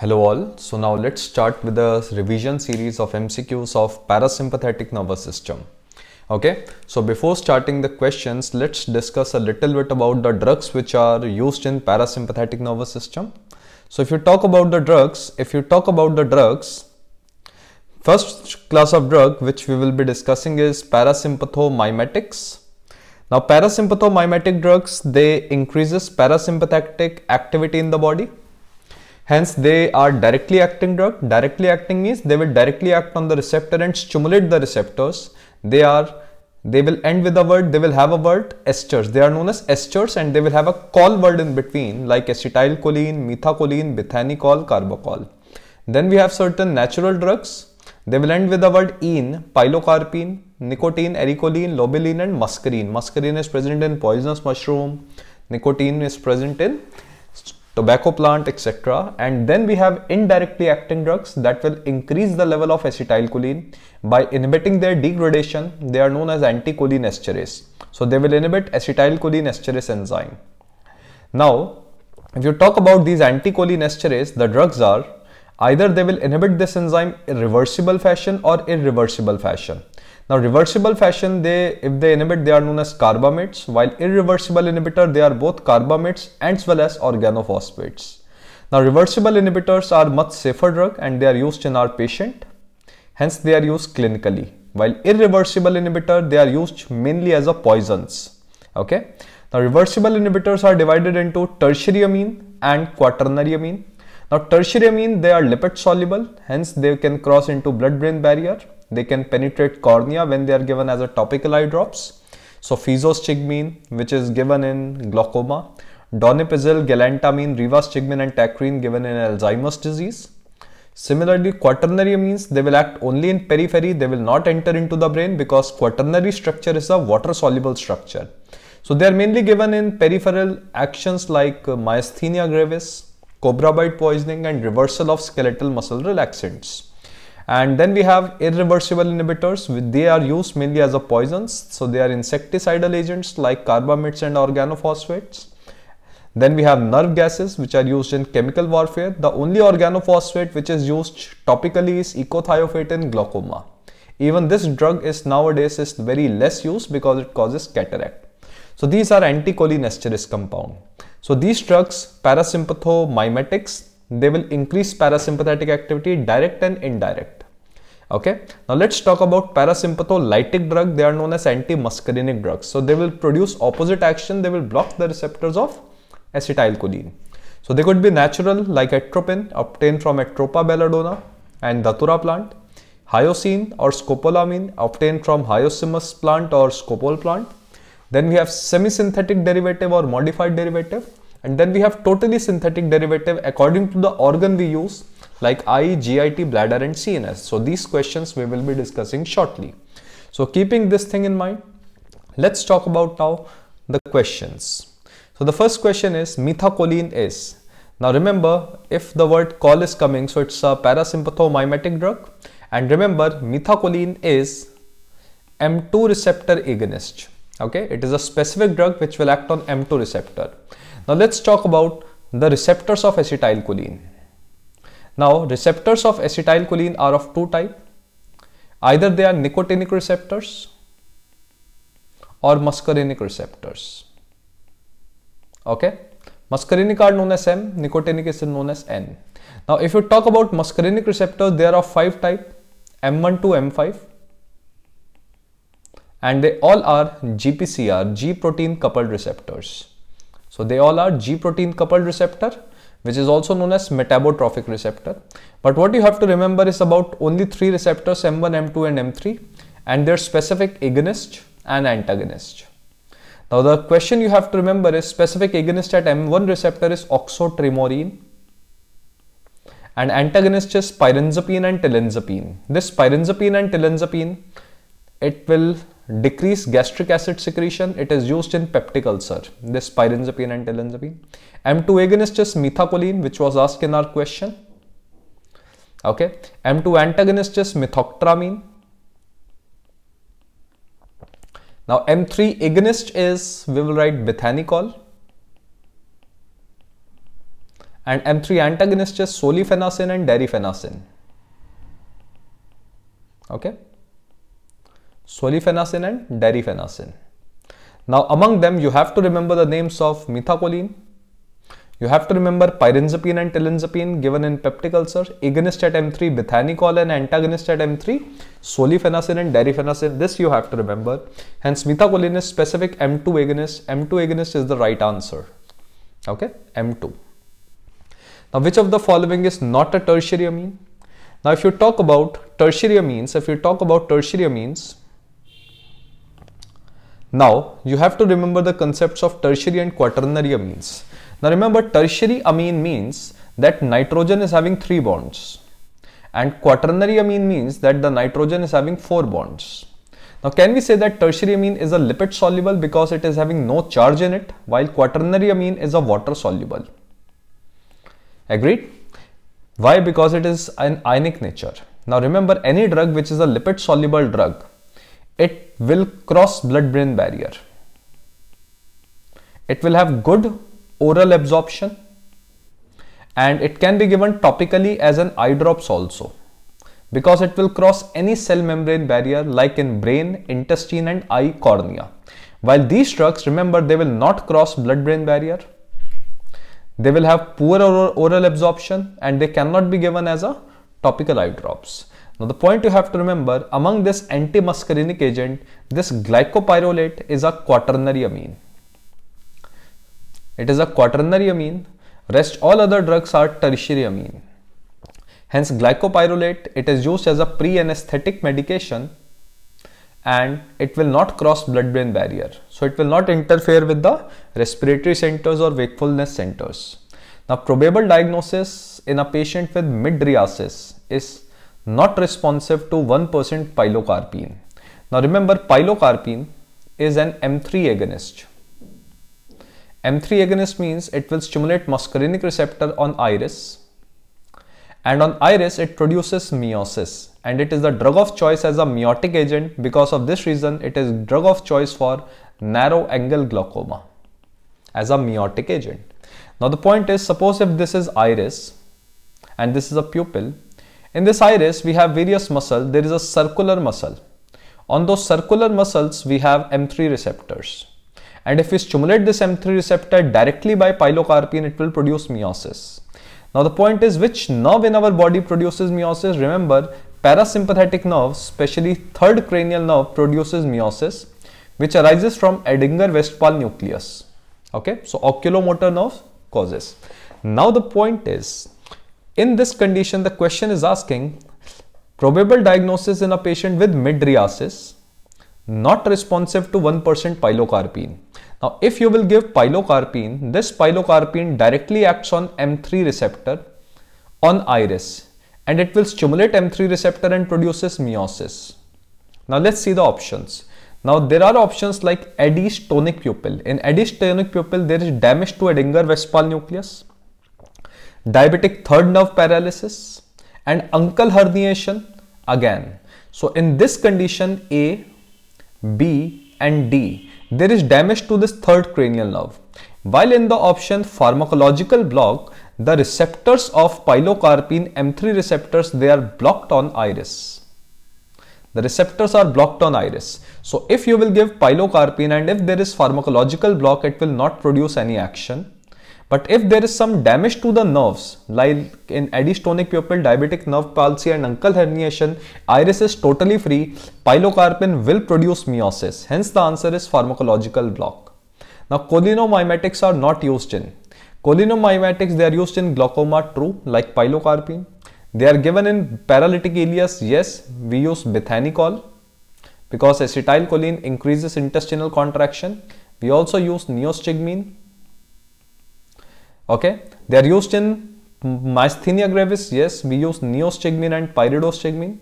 Hello all. So now let's start with the revision series of MCQs of parasympathetic nervous system. Okay, so before starting the questions, let's discuss a little bit about the drugs which are used in parasympathetic nervous system. So if you talk about the drugs, if you talk about the drugs, first class of drug which we will be discussing is parasympathomimetics. Now parasympathomimetic drugs, they increases parasympathetic activity in the body Hence, they are directly acting drug. Directly acting means they will directly act on the receptor and stimulate the receptors. They are they will end with a word, they will have a word esters. They are known as esters and they will have a call word in between like acetylcholine, methacholine, bethanicol, carbacol. Then we have certain natural drugs. They will end with the word in. pilocarpine, nicotine, ericoline, lobeline and muscarine. Muscarine is present in poisonous mushroom. Nicotine is present in tobacco plant, etc. And then we have indirectly acting drugs that will increase the level of acetylcholine. By inhibiting their degradation, they are known as esterase. So they will inhibit acetylcholinesterase enzyme. Now, if you talk about these anticholinesterase, the drugs are either they will inhibit this enzyme in reversible fashion or irreversible fashion. Now reversible fashion, they if they inhibit, they are known as carbamates, while irreversible inhibitor, they are both carbamates as well as organophosphates. Now reversible inhibitors are much safer drug and they are used in our patient. Hence they are used clinically, while irreversible inhibitor, they are used mainly as a poisons. Okay. Now reversible inhibitors are divided into tertiary amine and quaternary amine. Now tertiary amine, they are lipid soluble, hence they can cross into blood brain barrier they can penetrate cornea when they are given as a topical eye drops. So physostigmine, which is given in glaucoma, donepezil, galantamine, rivastigmine and tacrine given in Alzheimer's disease. Similarly, quaternary means they will act only in periphery, they will not enter into the brain because quaternary structure is a water soluble structure. So they are mainly given in peripheral actions like uh, myasthenia gravis, cobra bite poisoning and reversal of skeletal muscle relaxants. And then we have irreversible inhibitors. They are used mainly as a poisons. So they are insecticidal agents like carbamates and organophosphates. Then we have nerve gases which are used in chemical warfare. The only organophosphate which is used topically is ecothiophate in glaucoma. Even this drug is nowadays is very less used because it causes cataract. So these are anticholinesterase compound. So these drugs parasympathomimetics, they will increase parasympathetic activity direct and indirect. Okay. Now let's talk about parasympatholytic drug. They are known as anti-muscarinic drugs. So they will produce opposite action. They will block the receptors of acetylcholine. So they could be natural like atropine obtained from Atropa belladonna and Datura plant, hyoscine or scopolamine obtained from Hyoscimus plant or scopol plant. Then we have semi-synthetic derivative or modified derivative and then we have totally synthetic derivative according to the organ we use like eye, GIT, bladder and CNS. So these questions we will be discussing shortly. So keeping this thing in mind, let's talk about now the questions. So the first question is methacholine is. Now remember if the word "call" is coming so it's a parasympathomimetic drug and remember methacholine is M2 receptor agonist. Okay, it is a specific drug which will act on M2 receptor. Now let's talk about the receptors of acetylcholine. Now, receptors of acetylcholine are of two type. Either they are nicotinic receptors or muscarinic receptors. Okay, muscarinic are known as M, nicotinic is known as N. Now, if you talk about muscarinic receptors, they are of five type, M1 to M5 and they all are GPCR, G protein coupled receptors. So, they all are G protein coupled receptor which is also known as metabotrophic receptor. But what you have to remember is about only three receptors M1, M2 and M3 and their specific agonist and antagonist. Now the question you have to remember is specific agonist at M1 receptor is oxotremorine, and antagonist is pyrenzapine and telenzapine. This pyrenzapine and telenzapine, it will decrease gastric acid secretion. It is used in peptic ulcer, this pyrenzapine and telenzapine. M2 agonist is methacholine, which was asked in our question. Okay, M2 antagonist is methoctramine. Now M3 agonist is, we will write bethanicol. And M3 antagonist is solifenacin and direfenacin. Okay solifenacin and darifenacin. Now among them you have to remember the names of methacholine, you have to remember pyrinzapine and tilenzapine given in peptic ulcer, agonist at M3, and antagonist at M3, solifenacin and darifenacin. This you have to remember. Hence, methacholine is specific M2 agonist. M2 agonist is the right answer. Okay, M2. Now, which of the following is not a tertiary amine? Now, if you talk about tertiary amines, if you talk about tertiary amines, now, you have to remember the concepts of tertiary and quaternary amines. Now, remember tertiary amine means that nitrogen is having three bonds and quaternary amine means that the nitrogen is having four bonds. Now, can we say that tertiary amine is a lipid soluble because it is having no charge in it while quaternary amine is a water soluble? Agreed? Why? Because it is an ionic nature. Now, remember any drug which is a lipid soluble drug it will cross blood brain barrier it will have good oral absorption and it can be given topically as an eye drops also because it will cross any cell membrane barrier like in brain, intestine and eye cornea. While these drugs, remember, they will not cross blood-brain barrier. They will have poor oral absorption and they cannot be given as a topical eye drops. Now the point you have to remember, among this antimuscarinic agent, this glycopyrrolate is a quaternary amine. It is a quaternary amine, rest all other drugs are tertiary amine. Hence glycopyrrolate, it is used as a pre-anesthetic medication and it will not cross blood-brain barrier. So it will not interfere with the respiratory centers or wakefulness centers. Now probable diagnosis in a patient with midriasis is not responsive to 1% pilocarpine. Now remember pilocarpine is an M3 agonist. M3 agonist means it will stimulate muscarinic receptor on iris and on iris it produces meiosis and it is the drug of choice as a meiotic agent because of this reason it is drug of choice for narrow angle glaucoma as a meiotic agent. Now the point is suppose if this is iris and this is a pupil in this iris, we have various muscle. There is a circular muscle. On those circular muscles, we have M3 receptors. And if we stimulate this M3 receptor directly by pilocarpine, it will produce meiosis. Now the point is which nerve in our body produces meiosis? Remember, parasympathetic nerve, especially third cranial nerve produces meiosis, which arises from Edinger-Westphal nucleus. Okay, so oculomotor nerve causes. Now the point is in this condition, the question is asking probable diagnosis in a patient with midriasis not responsive to 1% pilocarpine. Now, if you will give pilocarpine, this pilocarpine directly acts on M3 receptor on iris and it will stimulate M3 receptor and produces meiosis. Now, let's see the options. Now, there are options like Eddy's tonic pupil. In Eddy's tonic pupil, there is damage to Edinger-Westphal nucleus diabetic third nerve paralysis, and uncle herniation again. So in this condition A, B and D, there is damage to this third cranial nerve. While in the option pharmacological block, the receptors of pilocarpine M3 receptors, they are blocked on iris. The receptors are blocked on iris. So if you will give pilocarpine and if there is pharmacological block, it will not produce any action. But if there is some damage to the nerves, like in addystonic pupil, diabetic nerve palsy and uncal herniation, iris is totally free, pilocarpine will produce meiosis. Hence the answer is pharmacological block. Now cholinomimetics are not used in. Cholinomimetics, they are used in glaucoma true like pilocarpine. They are given in paralytic ileus, yes, we use bethanicol because acetylcholine increases intestinal contraction. We also use neostigmine Okay, they are used in myasthenia gravis. Yes, we use neostigmine and pyridostigmine.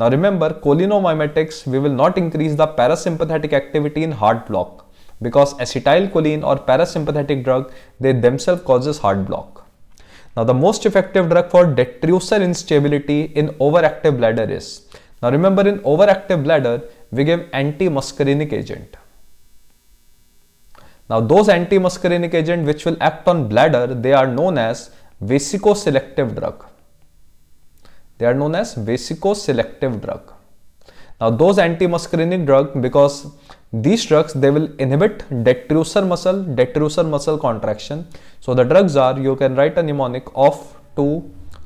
Now remember, cholinomimetics, we will not increase the parasympathetic activity in heart block because acetylcholine or parasympathetic drug, they themselves causes heart block. Now the most effective drug for detrusor instability in overactive bladder is. Now remember in overactive bladder, we give anti-muscarinic agent. Now those antimuscarinic agent which will act on bladder, they are known as vesicoselective drug. They are known as vesicoselective drug. Now those antimuscarinic drug because these drugs they will inhibit detrusor muscle, detrusor muscle contraction. So the drugs are you can write a mnemonic off to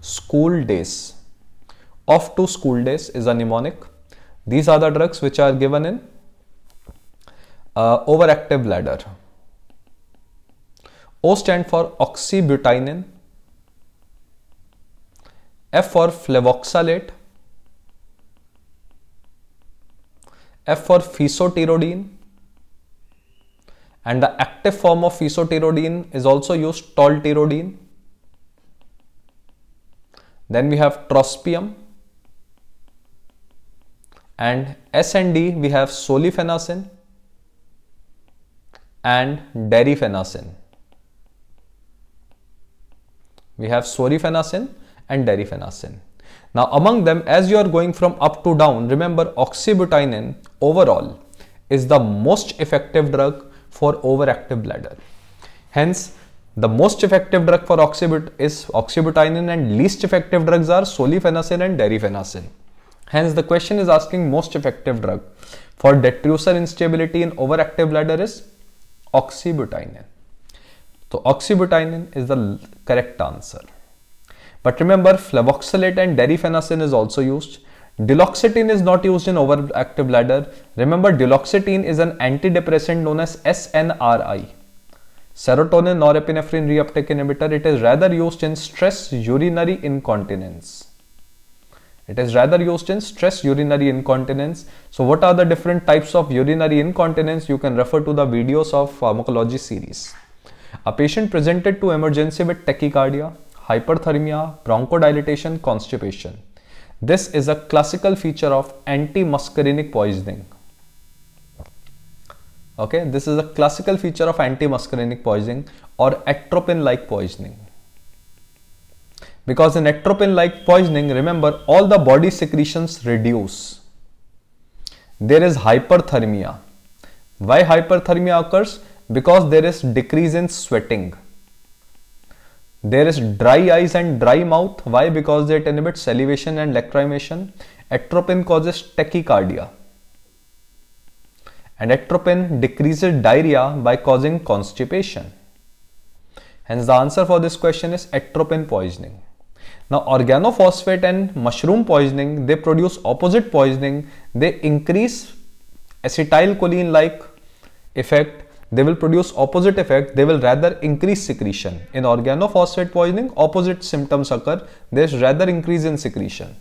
school days. Off to school days is a mnemonic. These are the drugs which are given in uh, overactive bladder. O stand for oxybutynin, F for flavoxalate, F for fesoterodine, and the active form of fesoterodine is also used tolterodine. Then we have trospium and S and D we have solifenacin and derifenacin. We have sorifenacin and derifenacin. Now among them, as you are going from up to down, remember oxybutynin overall is the most effective drug for overactive bladder. Hence, the most effective drug for oxybut is oxybutynin, and least effective drugs are solifenacin and derifenacin. Hence, the question is asking most effective drug for detrusor instability in overactive bladder is oxybutynin. So oxybutynin is the correct answer. But remember flavoxylate and deriphenacin is also used. Duloxetine is not used in overactive bladder. Remember duloxetine is an antidepressant known as SNRI. Serotonin norepinephrine reuptake inhibitor, it is rather used in stress urinary incontinence. It is rather used in stress urinary incontinence. So what are the different types of urinary incontinence? You can refer to the videos of pharmacology series. A patient presented to emergency with tachycardia, hyperthermia, bronchodilation, constipation. This is a classical feature of anti-muscarinic poisoning. Okay, this is a classical feature of anti-muscarinic poisoning or atropine-like poisoning. Because in atropine-like poisoning, remember all the body secretions reduce. There is hyperthermia. Why hyperthermia occurs? because there is decrease in sweating there is dry eyes and dry mouth why because it inhibits salivation and lacrimation atropine causes tachycardia and atropine decreases diarrhea by causing constipation hence the answer for this question is atropine poisoning now organophosphate and mushroom poisoning they produce opposite poisoning they increase acetylcholine like effect they will produce opposite effect they will rather increase secretion in organophosphate poisoning opposite symptoms occur there is rather increase in secretion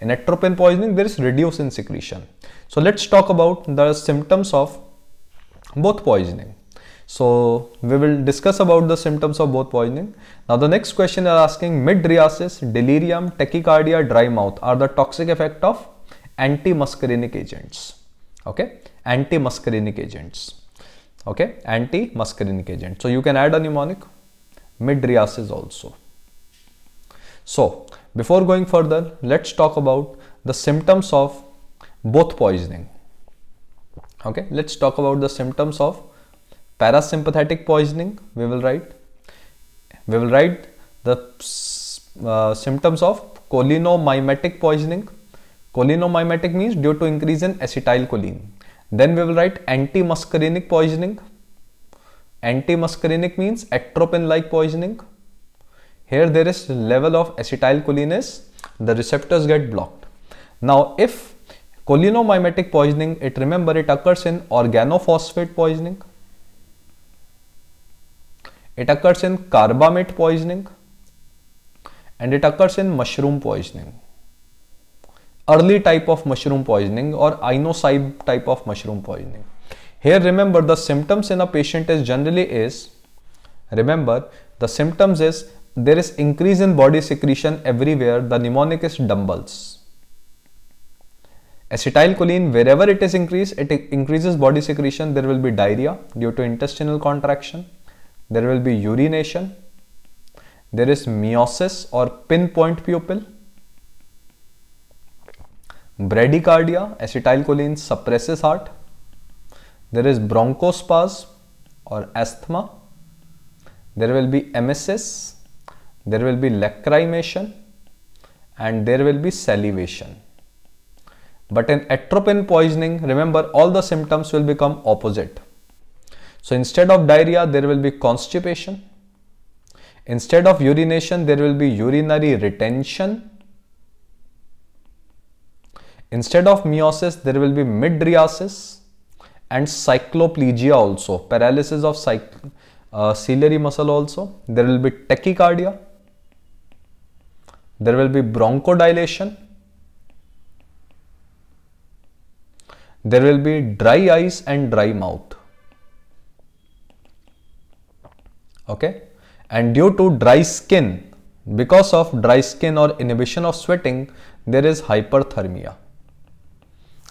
in atropine poisoning there is reduce in secretion so let's talk about the symptoms of both poisoning so we will discuss about the symptoms of both poisoning. Now the next question is asking midriasis, delirium, tachycardia, dry mouth are the toxic effect of anti-muscarinic agents. Okay, anti-muscarinic agents okay anti-muscarinic agent so you can add a mnemonic midriasis also so before going further let's talk about the symptoms of both poisoning okay let's talk about the symptoms of parasympathetic poisoning we will write we will write the uh, symptoms of cholinomimetic poisoning cholinomimetic means due to increase in acetylcholine then we will write antimuscarinic poisoning. Antimuscarinic means atropine like poisoning. Here there is level of acetylcholinesterase, the receptors get blocked. Now if cholinomimetic poisoning, it remember it occurs in organophosphate poisoning. It occurs in carbamate poisoning and it occurs in mushroom poisoning early type of mushroom poisoning or inocybe type of mushroom poisoning. Here remember the symptoms in a patient is generally is, remember the symptoms is there is increase in body secretion everywhere, the mnemonic is dumbbells. Acetylcholine, wherever it is increased, it increases body secretion, there will be diarrhea due to intestinal contraction, there will be urination, there is meiosis or pinpoint pupil, bradycardia, acetylcholine suppresses heart. There is bronchospasm or asthma. There will be emesis. There will be lacrimation and there will be salivation. But in atropine poisoning, remember all the symptoms will become opposite. So instead of diarrhea, there will be constipation. Instead of urination, there will be urinary retention Instead of meiosis, there will be midriasis and cycloplegia also, paralysis of cyc- uh, ciliary muscle also. There will be tachycardia. There will be bronchodilation. There will be dry eyes and dry mouth. Okay. And due to dry skin, because of dry skin or inhibition of sweating, there is hyperthermia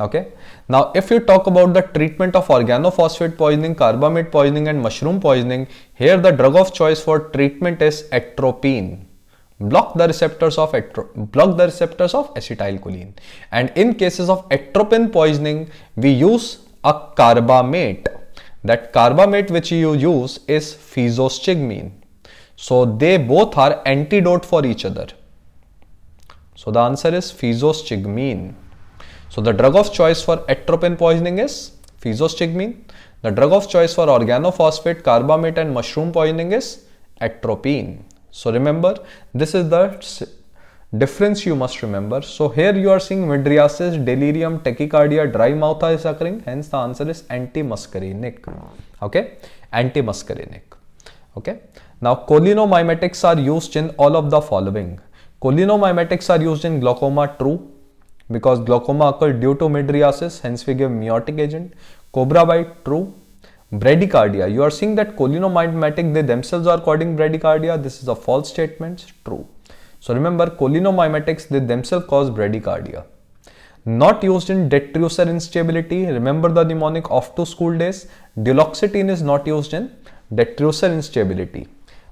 okay now if you talk about the treatment of organophosphate poisoning carbamate poisoning and mushroom poisoning here the drug of choice for treatment is atropine block the receptors of block the receptors of acetylcholine and in cases of atropine poisoning we use a carbamate that carbamate which you use is physostigmine so they both are antidote for each other so the answer is physostigmine so the drug of choice for atropine poisoning is physostigmine. The drug of choice for organophosphate, carbamate and mushroom poisoning is atropine. So remember, this is the difference you must remember. So here you are seeing midriasis, delirium, tachycardia, dry mouth is occurring. Hence the answer is antimuscarinic. Okay, antimuscarinic. Okay. Now cholinomimetics are used in all of the following. Cholinomimetics are used in glaucoma, true because glaucoma occurs due to midriasis, hence we give meiotic agent. Cobra bite, true. Bradycardia, you are seeing that cholinomimetic they themselves are causing bradycardia. This is a false statement, true. So remember, cholinomimetics they themselves cause bradycardia. Not used in detrusor instability. Remember the mnemonic of to school days. Duloxetine is not used in detrusor instability.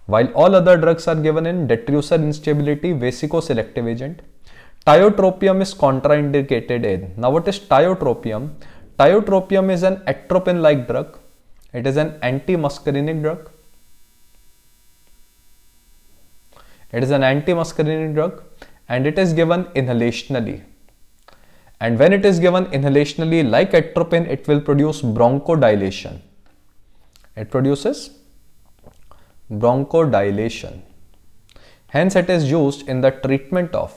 While all other drugs are given in detrusor instability, vesicoselective agent. Tiotropium is contraindicated in. Now what is tiotropium? Tiotropium is an atropine-like drug. It is an anti-muscarinic drug. It is an anti-muscarinic drug and it is given inhalationally. And when it is given inhalationally, like atropine, it will produce bronchodilation. It produces bronchodilation. Hence, it is used in the treatment of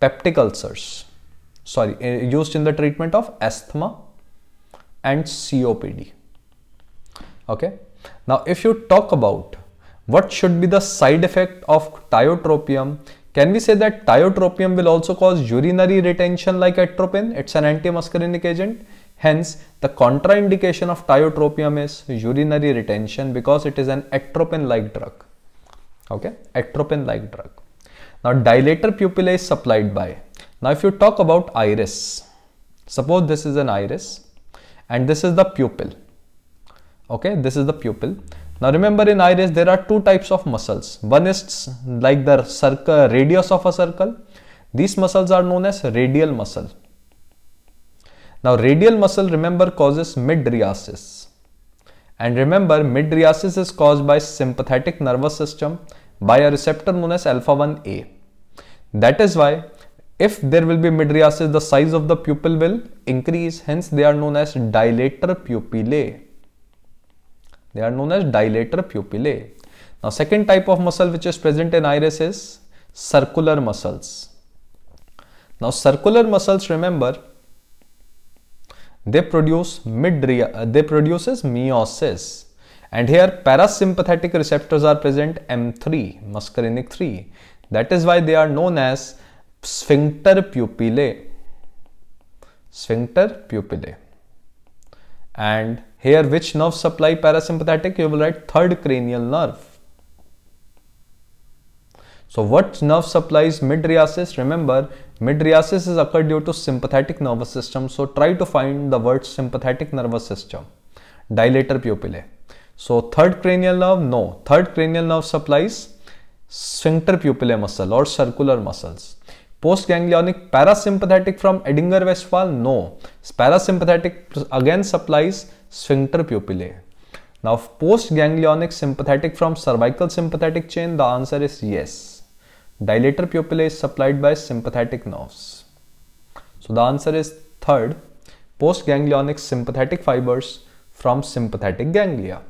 peptic ulcers, sorry, uh, used in the treatment of asthma and COPD. Okay. Now, if you talk about what should be the side effect of tiotropium, can we say that tiotropium will also cause urinary retention like atropine? It's an antimuscarinic agent. Hence, the contraindication of tiotropium is urinary retention because it is an atropine like drug. Okay, atropine like drug. Now dilator pupilla is supplied by. Now if you talk about iris, suppose this is an iris and this is the pupil. Okay, this is the pupil. Now remember in iris there are two types of muscles. One is like the circle, radius of a circle. These muscles are known as radial muscle. Now radial muscle remember causes midriasis. And remember midriasis is caused by sympathetic nervous system by a receptor known as alpha 1a. That is why if there will be midriasis, the size of the pupil will increase. Hence, they are known as dilator pupillae. They are known as dilator pupillae. Now, second type of muscle which is present in iris is circular muscles. Now, circular muscles, remember, they produce midria, they produces meiosis. And here parasympathetic receptors are present M3, muscarinic 3. That is why they are known as sphincter pupillae. Sphincter pupillae. And here which nerve supply parasympathetic? You will write third cranial nerve. So what nerve supplies midriasis? Remember, midriasis is occurred due to sympathetic nervous system. So try to find the word sympathetic nervous system. Dilator pupillae. So third cranial nerve, no. Third cranial nerve supplies sphincter pupillae muscle or circular muscles. Postganglionic parasympathetic from Edinger Westphal, no. Parasympathetic again supplies sphincter pupillae. Now postganglionic sympathetic from cervical sympathetic chain, the answer is yes. Dilator pupillae is supplied by sympathetic nerves. So the answer is third, postganglionic sympathetic fibers from sympathetic ganglia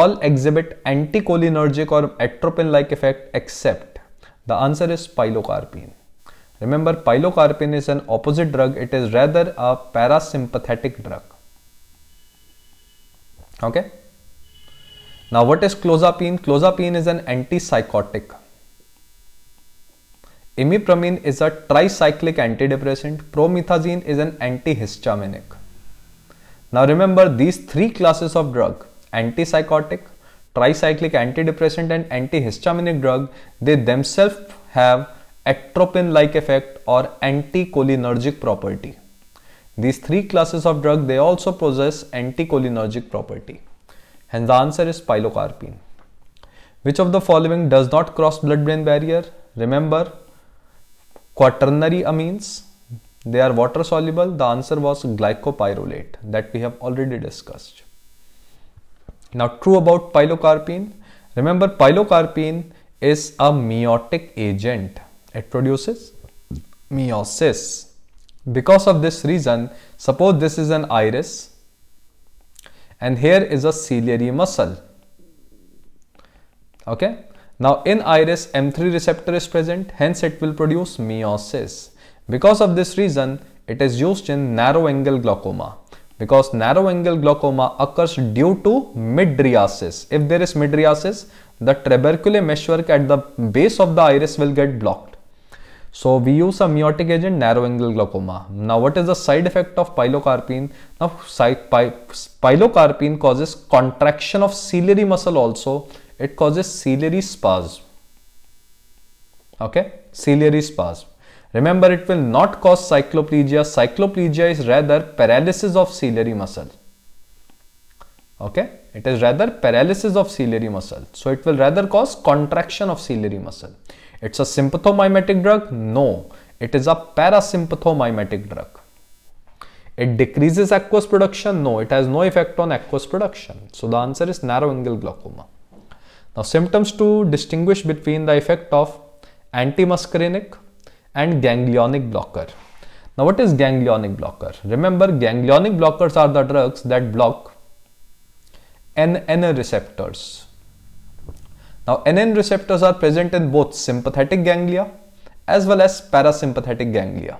all exhibit anticholinergic or atropine-like effect except the answer is pilocarpine. Remember, pilocarpine is an opposite drug. It is rather a parasympathetic drug. Okay. Now, what is clozapine? Clozapine is an antipsychotic. Imipramine is a tricyclic antidepressant. Promethazine is an antihistaminic. Now, remember these three classes of drug antipsychotic, tricyclic antidepressant and antihistaminic drug, they themselves have atropine-like effect or anticholinergic property. These three classes of drug, they also possess anticholinergic property. Hence the answer is pilocarpine. Which of the following does not cross blood-brain barrier? Remember, quaternary amines, they are water soluble. The answer was glycopyrrolate that we have already discussed. Now true about pilocarpine. Remember pilocarpine is a meiotic agent. It produces meiosis. Because of this reason, suppose this is an iris and here is a ciliary muscle. Okay. Now in iris, M3 receptor is present, hence it will produce meiosis. Because of this reason, it is used in narrow angle glaucoma because narrow angle glaucoma occurs due to midriasis. If there is midriasis, the trabecular meshwork at the base of the iris will get blocked. So we use a myotic agent narrow angle glaucoma. Now what is the side effect of pilocarpine? Now pilocarpine causes contraction of ciliary muscle also. It causes ciliary spasm. Okay, ciliary spasm. Remember, it will not cause cycloplegia. Cycloplegia is rather paralysis of ciliary muscle. Okay, it is rather paralysis of ciliary muscle. So it will rather cause contraction of ciliary muscle. It's a sympathomimetic drug? No, it is a parasympathomimetic drug. It decreases aqueous production? No, it has no effect on aqueous production. So the answer is narrow angle glaucoma. Now symptoms to distinguish between the effect of antimuscarinic and ganglionic blocker. Now what is ganglionic blocker? Remember ganglionic blockers are the drugs that block NN receptors. Now NN receptors are present in both sympathetic ganglia as well as parasympathetic ganglia.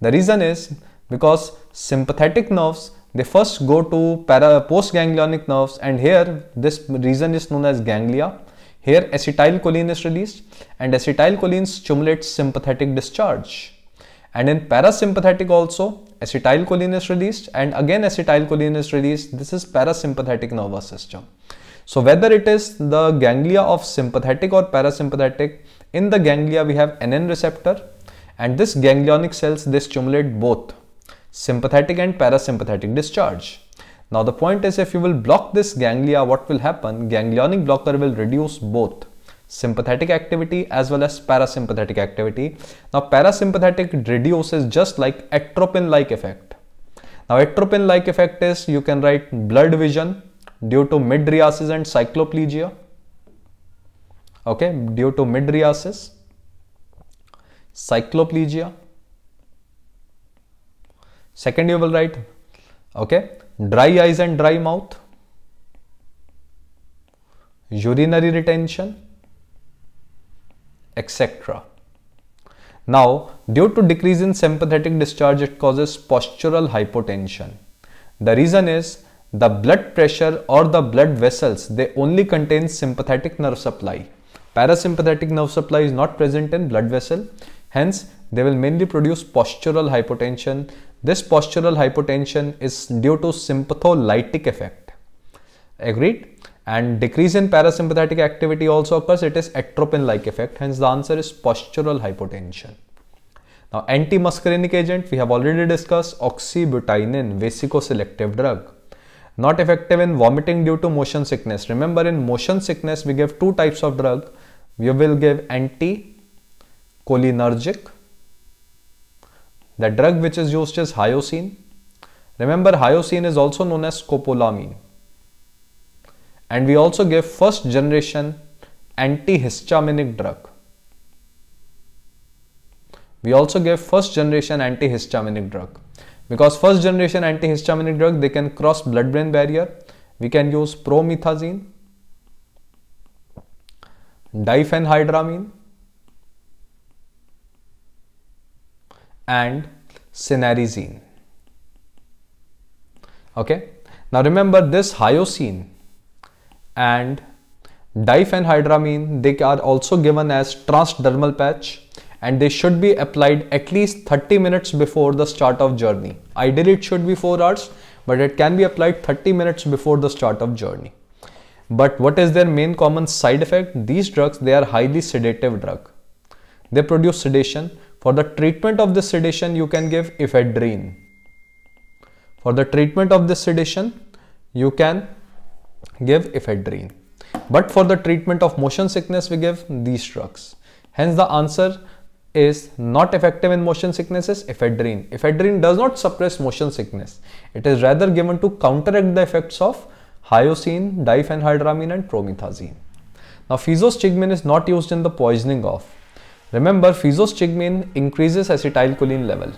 The reason is because sympathetic nerves they first go to para postganglionic nerves and here this region is known as ganglia here acetylcholine is released and acetylcholine stimulates sympathetic discharge. And in parasympathetic also, acetylcholine is released and again acetylcholine is released. This is parasympathetic nervous system. So whether it is the ganglia of sympathetic or parasympathetic, in the ganglia we have NN receptor and this ganglionic cells, they stimulate both sympathetic and parasympathetic discharge. Now the point is if you will block this ganglia, what will happen? Ganglionic blocker will reduce both sympathetic activity as well as parasympathetic activity. Now parasympathetic reduces just like atropine-like effect. Now atropine-like effect is you can write blood vision due to midriasis and cycloplegia. Okay, due to midriasis, cycloplegia. Second you will write, okay, dry eyes and dry mouth, urinary retention, etc. Now, due to decrease in sympathetic discharge, it causes postural hypotension. The reason is the blood pressure or the blood vessels, they only contain sympathetic nerve supply. Parasympathetic nerve supply is not present in blood vessel. Hence, they will mainly produce postural hypotension this postural hypotension is due to sympatholytic effect. Agreed? And decrease in parasympathetic activity also occurs. It is atropine-like effect. Hence, the answer is postural hypotension. Now, anti-muscarinic agent we have already discussed oxybutynin, vesicoselective drug. Not effective in vomiting due to motion sickness. Remember, in motion sickness, we give two types of drug. We will give anticholinergic the drug which is used is hyoscine. Remember, hyoscine is also known as scopolamine. And we also give first generation antihistaminic drug. We also give first generation antihistaminic drug. Because first generation antihistaminic drug, they can cross blood-brain barrier. We can use promethazine, diphenhydramine, and cynarizine. Okay. Now remember this hyoscine and diphenhydramine, they are also given as transdermal patch and they should be applied at least 30 minutes before the start of journey. Ideally it should be 4 hours but it can be applied 30 minutes before the start of journey. But what is their main common side effect? These drugs, they are highly sedative drug. They produce sedation for the treatment of this sedation, you can give ephedrine. For the treatment of this sedation, you can give ephedrine. But for the treatment of motion sickness, we give these drugs. Hence, the answer is not effective in motion sickness is ephedrine. Ephedrine does not suppress motion sickness. It is rather given to counteract the effects of hyoscine, diphenhydramine and promethazine. Now, physostigmine is not used in the poisoning of Remember, physostigmine increases acetylcholine level.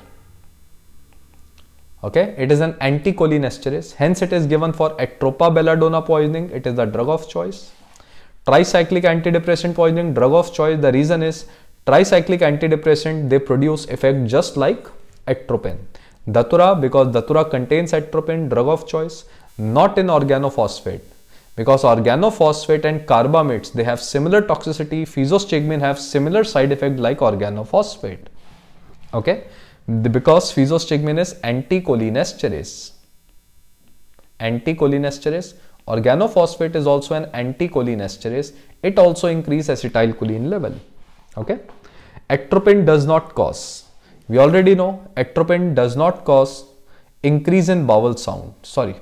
Okay, it is an anticholinesterase, hence it is given for atropa poisoning, it is the drug of choice. Tricyclic antidepressant poisoning, drug of choice, the reason is tricyclic antidepressant, they produce effect just like atropine. Datura, because datura contains atropine, drug of choice, not in organophosphate because organophosphate and carbamates they have similar toxicity physostigmine have similar side effect like organophosphate okay because physostigmine is anticholinesterase anticholinesterase organophosphate is also an anticholinesterase it also increase acetylcholine level okay atropine does not cause we already know atropine does not cause increase in bowel sound sorry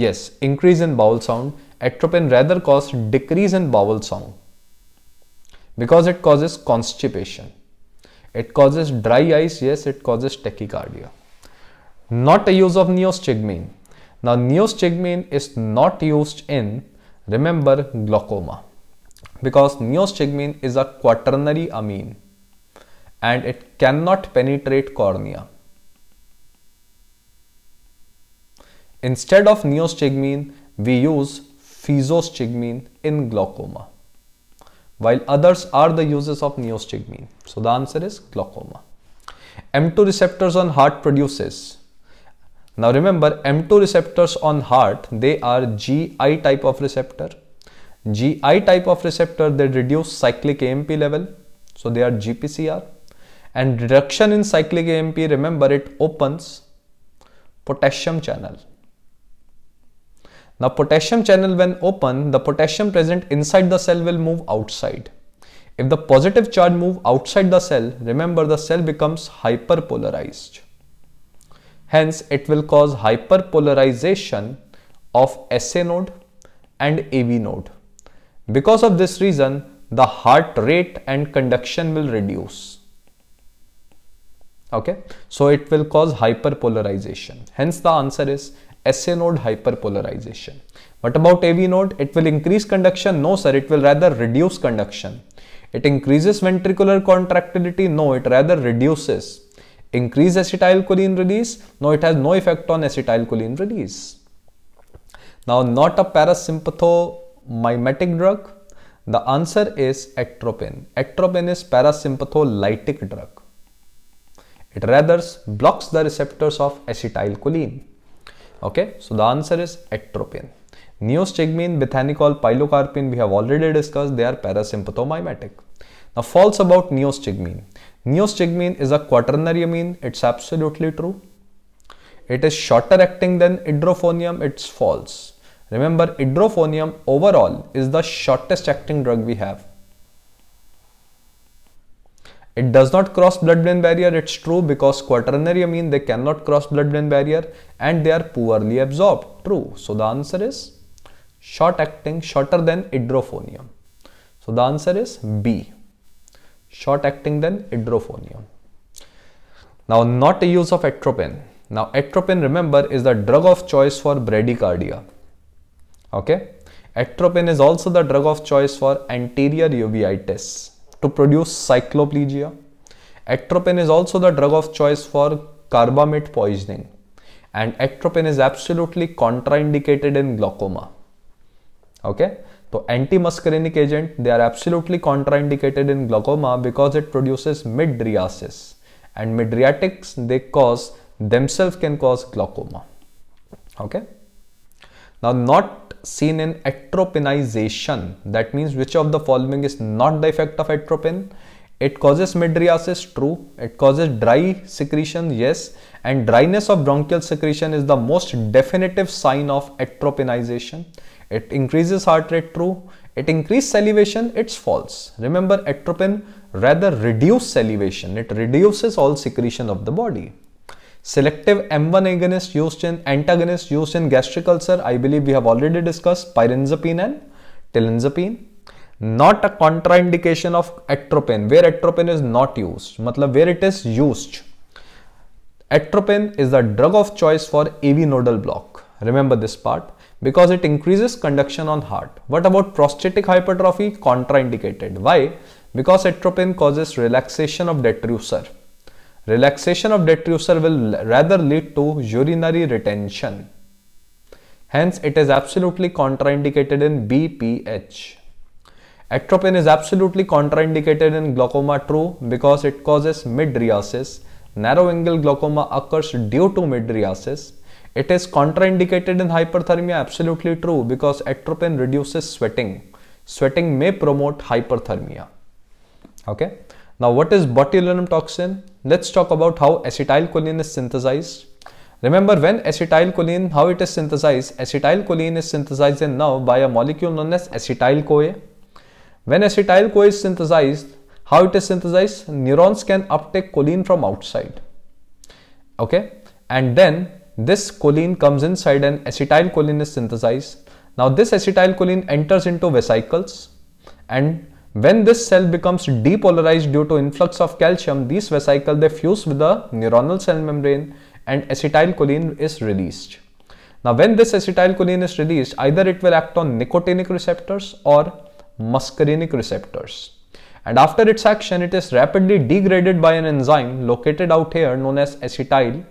Yes, increase in bowel sound. Atropine rather causes decrease in bowel sound because it causes constipation. It causes dry eyes. Yes, it causes tachycardia. Not the use of neostigmine. Now, neostigmine is not used in, remember, glaucoma because neostigmine is a quaternary amine and it cannot penetrate cornea. Instead of neostigmine, we use physostigmine in glaucoma, while others are the uses of neostigmine. So the answer is glaucoma. M2 receptors on heart produces. Now remember, M2 receptors on heart, they are GI type of receptor. GI type of receptor, they reduce cyclic AMP level. So they are GPCR. And reduction in cyclic AMP, remember it opens potassium channel. Now potassium channel when open, the potassium present inside the cell will move outside. If the positive charge move outside the cell, remember the cell becomes hyperpolarized. Hence, it will cause hyperpolarization of SA node and AV node. Because of this reason, the heart rate and conduction will reduce. Okay, so it will cause hyperpolarization. Hence, the answer is SA node hyperpolarization. What about AV node? It will increase conduction? No sir, it will rather reduce conduction. It increases ventricular contractility? No, it rather reduces. Increase acetylcholine release? No, it has no effect on acetylcholine release. Now, not a parasympathomimetic drug. The answer is atropine. Atropine is parasympatholytic drug. It rather blocks the receptors of acetylcholine. Okay, so the answer is atropine. Neostigmine, bethanicol, pilocarpine we have already discussed, they are parasympathomimetic. Now false about neostigmine. Neostigmine is a quaternary amine, it's absolutely true. It is shorter acting than idrofonium, it's false. Remember, idrofonium overall is the shortest acting drug we have. It does not cross blood-brain barrier, it's true because quaternary amine, they cannot cross blood-brain barrier and they are poorly absorbed, true. So the answer is short acting, shorter than hydrophonium. So the answer is B, short acting than hydrophonium. Now not a use of atropine. Now atropine remember is the drug of choice for bradycardia. Okay. Atropine is also the drug of choice for anterior uveitis to produce cycloplegia. Atropine is also the drug of choice for carbamate poisoning and atropine is absolutely contraindicated in glaucoma. Okay, so anti-muscarinic agent, they are absolutely contraindicated in glaucoma because it produces midriasis and midriatics, they cause themselves can cause glaucoma. Okay. Now not seen in atropinization. That means which of the following is not the effect of atropine? It causes midriasis, true. It causes dry secretion, yes. And dryness of bronchial secretion is the most definitive sign of atropinization. It increases heart rate, true. It increases salivation, it's false. Remember, atropine rather reduces salivation. It reduces all secretion of the body. Selective M1 agonist used in antagonist used in gastric ulcer, I believe we have already discussed pyrinzapine and telenzapine. Not a contraindication of atropine, where atropine is not used, matlab where it is used. Atropine is the drug of choice for AV nodal block. Remember this part because it increases conduction on heart. What about prostatic hypertrophy? Contraindicated. Why? Because atropine causes relaxation of detrusor. Relaxation of detrusor will rather lead to urinary retention. Hence, it is absolutely contraindicated in BPH. Atropine is absolutely contraindicated in glaucoma true because it causes midriasis. Narrow angle glaucoma occurs due to midriasis. It is contraindicated in hyperthermia absolutely true because atropine reduces sweating. Sweating may promote hyperthermia. Okay. Now what is botulinum toxin? let's talk about how acetylcholine is synthesized. Remember when acetylcholine, how it is synthesized? Acetylcholine is synthesized in now by a molecule known as acetyl-CoA. When acetyl-CoA is synthesized, how it is synthesized? Neurons can uptake choline from outside. Okay, and then this choline comes inside and acetylcholine is synthesized. Now this acetylcholine enters into vesicles and when this cell becomes depolarized due to influx of calcium, these vesicles they fuse with the neuronal cell membrane and acetylcholine is released. Now when this acetylcholine is released, either it will act on nicotinic receptors or muscarinic receptors. And after its action, it is rapidly degraded by an enzyme located out here known as acetylcholine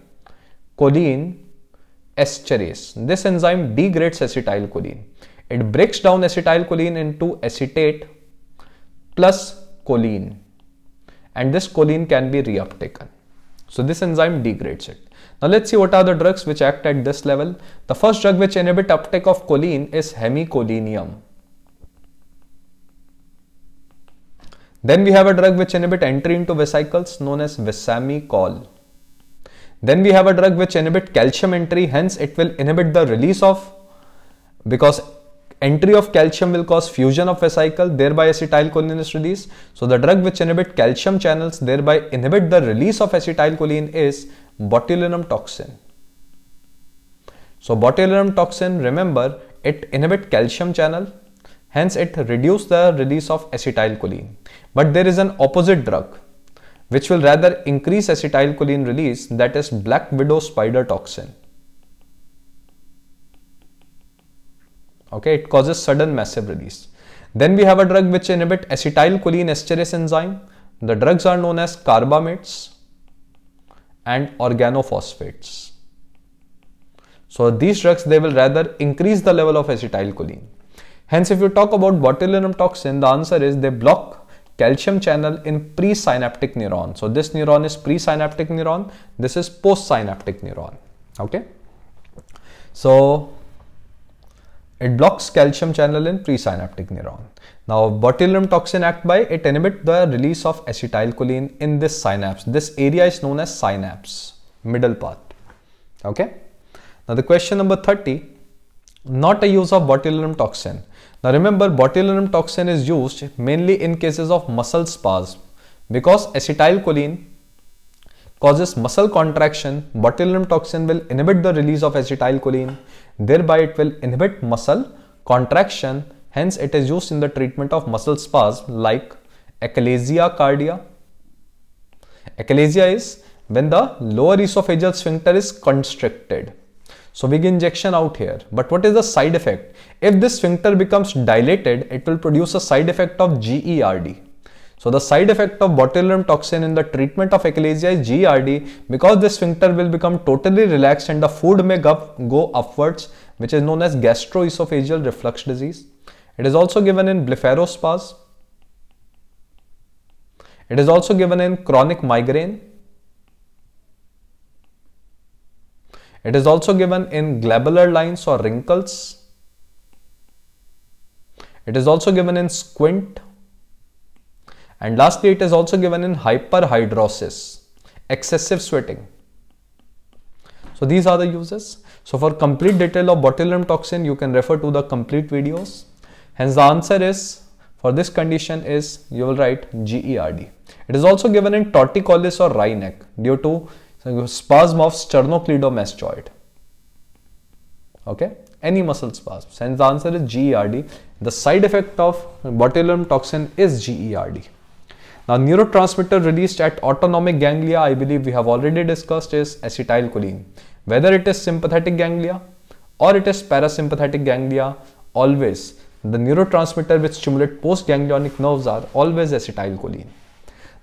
esterase. This enzyme degrades acetylcholine. It breaks down acetylcholine into acetate plus choline and this choline can be reuptaken. So this enzyme degrades it. Now let's see what are the drugs which act at this level. The first drug which inhibit uptake of choline is hemicholinium. Then we have a drug which inhibit entry into vesicles known as visamicol. Then we have a drug which inhibit calcium entry, hence it will inhibit the release of because Entry of calcium will cause fusion of vesicle, thereby acetylcholine is released. So the drug which inhibit calcium channels, thereby inhibit the release of acetylcholine is botulinum toxin. So botulinum toxin, remember, it inhibit calcium channel, hence it reduce the release of acetylcholine. But there is an opposite drug which will rather increase acetylcholine release that is black widow spider toxin. Okay, it causes sudden massive release. Then we have a drug which inhibit acetylcholine esterase enzyme. The drugs are known as carbamates and organophosphates. So these drugs, they will rather increase the level of acetylcholine. Hence, if you talk about botulinum toxin, the answer is they block calcium channel in presynaptic neuron. So this neuron is presynaptic neuron. This is postsynaptic neuron. Okay. So it blocks calcium channel in presynaptic neuron. Now, botulinum toxin act by it inhibit the release of acetylcholine in this synapse. This area is known as synapse, middle part. Okay. Now, the question number 30, not a use of botulinum toxin. Now, remember botulinum toxin is used mainly in cases of muscle spasm because acetylcholine causes muscle contraction, botulinum toxin will inhibit the release of acetylcholine Thereby, it will inhibit muscle contraction. Hence, it is used in the treatment of muscle spasms like achalasia cardia. Achalasia is when the lower esophageal sphincter is constricted. So we get injection out here. But what is the side effect? If this sphincter becomes dilated, it will produce a side effect of GERD. So the side effect of botulinum toxin in the treatment of achalasia is GRD because the sphincter will become totally relaxed and the food may go upwards which is known as gastroesophageal reflux disease. It is also given in blepharospasms. It is also given in chronic migraine. It is also given in glabellar lines or wrinkles. It is also given in squint and lastly, it is also given in hyperhidrosis, excessive sweating. So these are the uses. So for complete detail of botulinum toxin, you can refer to the complete videos. Hence the answer is for this condition is you will write GERD. It is also given in torticollis or wry neck due to spasm of sternocleidomastoid. Okay, any muscle spasm. Hence the answer is GERD. The side effect of botulinum toxin is GERD. Now, neurotransmitter released at autonomic ganglia, I believe we have already discussed, is acetylcholine. Whether it is sympathetic ganglia or it is parasympathetic ganglia, always the neurotransmitter which stimulate postganglionic nerves are always acetylcholine.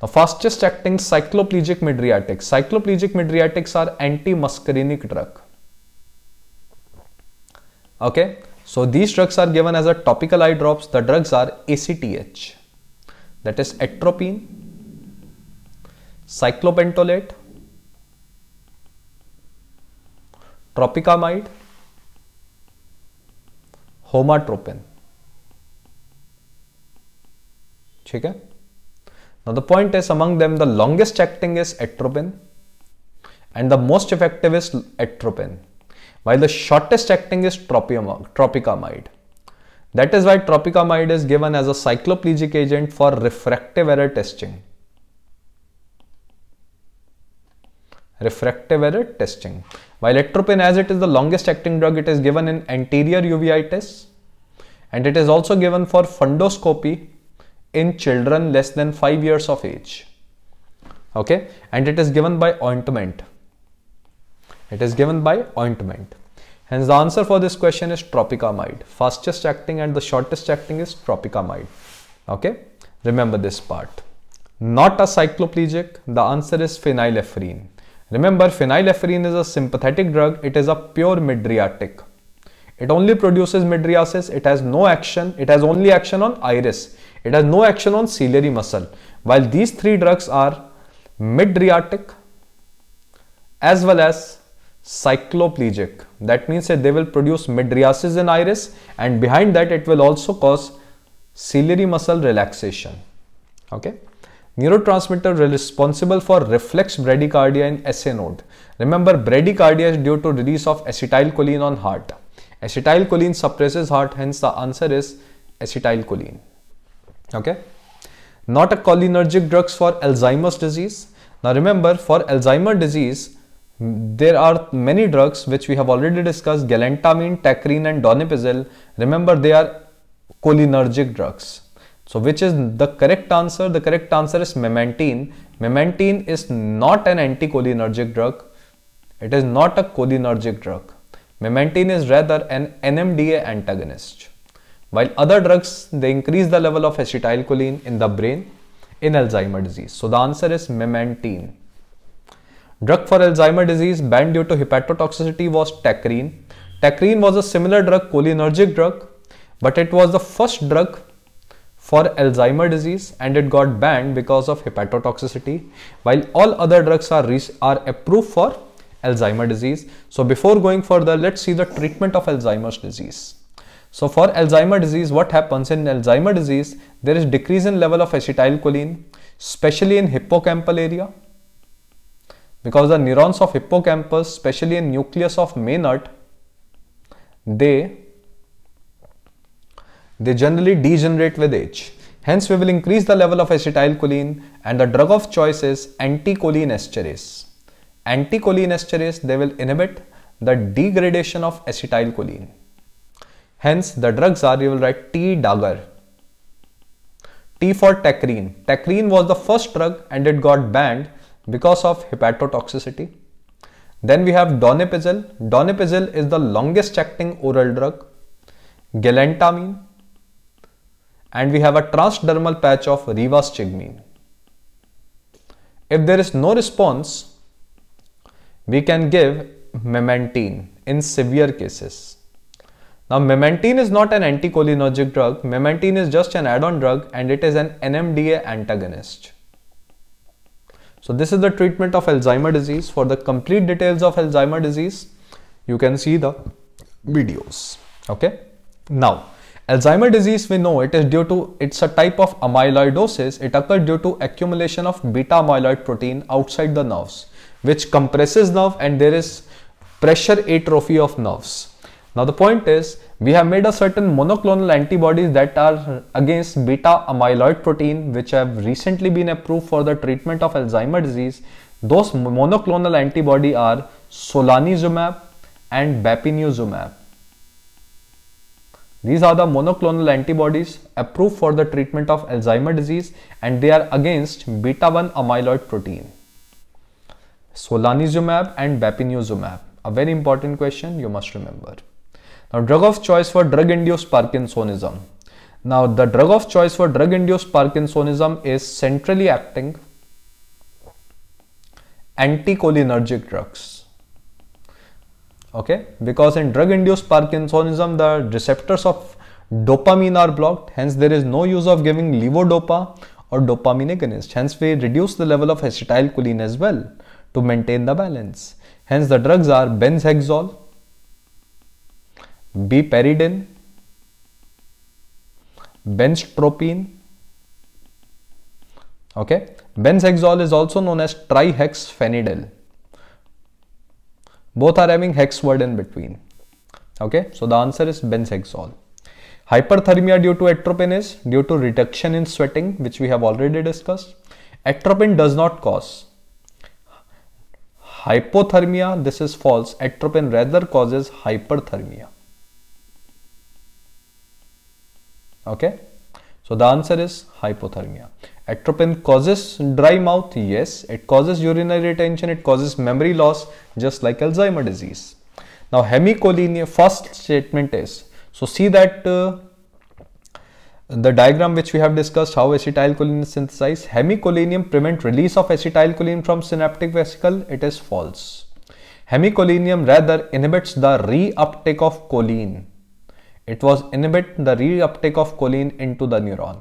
Now, fastest acting cycloplegic midriatics. Cycloplegic midriatics are anti-muscarinic drug. Okay, so these drugs are given as a topical eye drops. The drugs are ACTH that is atropine, cyclopentolate, tropicamide, homatropine. Okay. now the point is among them the longest acting is atropine and the most effective is atropine while the shortest acting is tropicamide that is why tropicamide is given as a cycloplegic agent for refractive error testing. Refractive error testing. While atropine, as it is the longest acting drug, it is given in anterior uveitis. tests and it is also given for fundoscopy in children less than 5 years of age okay and it is given by ointment it is given by ointment Hence the answer for this question is tropicamide. Fastest acting and the shortest acting is tropicamide. Okay, remember this part. Not a cycloplegic, the answer is phenylephrine. Remember phenylephrine is a sympathetic drug, it is a pure midriatic. It only produces midriasis, it has no action, it has only action on iris. It has no action on ciliary muscle. While these three drugs are midriatic as well as cycloplegic. That means that they will produce midriasis in iris and behind that it will also cause ciliary muscle relaxation. Okay. Neurotransmitter responsible for reflex bradycardia in SA node. Remember bradycardia is due to release of acetylcholine on heart. Acetylcholine suppresses heart hence the answer is acetylcholine. Okay. Not a cholinergic drugs for Alzheimer's disease. Now remember for Alzheimer's disease there are many drugs which we have already discussed galantamine, tacrine, and donepezil. Remember, they are cholinergic drugs. So, which is the correct answer? The correct answer is memantine. Memantine is not an anticholinergic drug. It is not a cholinergic drug. Memantine is rather an NMDA antagonist. While other drugs, they increase the level of acetylcholine in the brain in Alzheimer's disease. So the answer is memantine. Drug for Alzheimer disease banned due to hepatotoxicity was tacrine. Tacrine was a similar drug, cholinergic drug, but it was the first drug for Alzheimer disease and it got banned because of hepatotoxicity while all other drugs are, are approved for Alzheimer disease. So before going further, let's see the treatment of Alzheimer's disease. So for Alzheimer disease, what happens in Alzheimer disease? There is decrease in level of acetylcholine, especially in hippocampal area because the neurons of hippocampus especially in nucleus of Meynert they they generally degenerate with age hence we will increase the level of acetylcholine and the drug of choice is anticholinesterase anticholinesterase they will inhibit the degradation of acetylcholine hence the drugs are you will write T dagger T for tacrine tacrine was the first drug and it got banned because of hepatotoxicity. Then we have donepezil. Donepezil is the longest acting oral drug. Galantamine. And we have a transdermal patch of rivastigmine. If there is no response, we can give memantine in severe cases. Now, memantine is not an anticholinergic drug. Memantine is just an add-on drug and it is an NMDA antagonist. So this is the treatment of Alzheimer disease. For the complete details of Alzheimer disease, you can see the videos. Okay. Now, Alzheimer disease, we know it is due to, it's a type of amyloidosis. It occurs due to accumulation of beta amyloid protein outside the nerves, which compresses nerve and there is pressure atrophy of nerves. Now the point is we have made a certain monoclonal antibodies that are against beta amyloid protein which have recently been approved for the treatment of Alzheimer's disease. Those monoclonal antibody are solanizumab and bapineuzumab. These are the monoclonal antibodies approved for the treatment of Alzheimer's disease and they are against beta-1 amyloid protein. solanizumab and bapineuzumab. A very important question you must remember. Now, drug of choice for drug induced Parkinsonism. Now, the drug of choice for drug induced Parkinsonism is centrally acting anticholinergic drugs. Okay, because in drug induced Parkinsonism, the receptors of dopamine are blocked, hence, there is no use of giving levodopa or dopamine agonist. Hence, we reduce the level of acetylcholine as well to maintain the balance. Hence, the drugs are benzhexol, Bipyridine, benztropine. Okay, benzhexol is also known as trihexphenidyl. Both are having hex word in between. Okay, so the answer is benzhexol. Hyperthermia due to atropine is due to reduction in sweating, which we have already discussed. Atropine does not cause hypothermia. This is false. Atropine rather causes hyperthermia. Okay. So the answer is hypothermia. Atropine causes dry mouth. Yes, it causes urinary retention. It causes memory loss, just like Alzheimer disease. Now hemicholinia first statement is, so see that uh, the diagram which we have discussed how acetylcholine is synthesized, Hemicholinium prevent release of acetylcholine from synaptic vesicle, it is false. Hemicholinium rather inhibits the reuptake of choline it was inhibit the reuptake of choline into the neuron.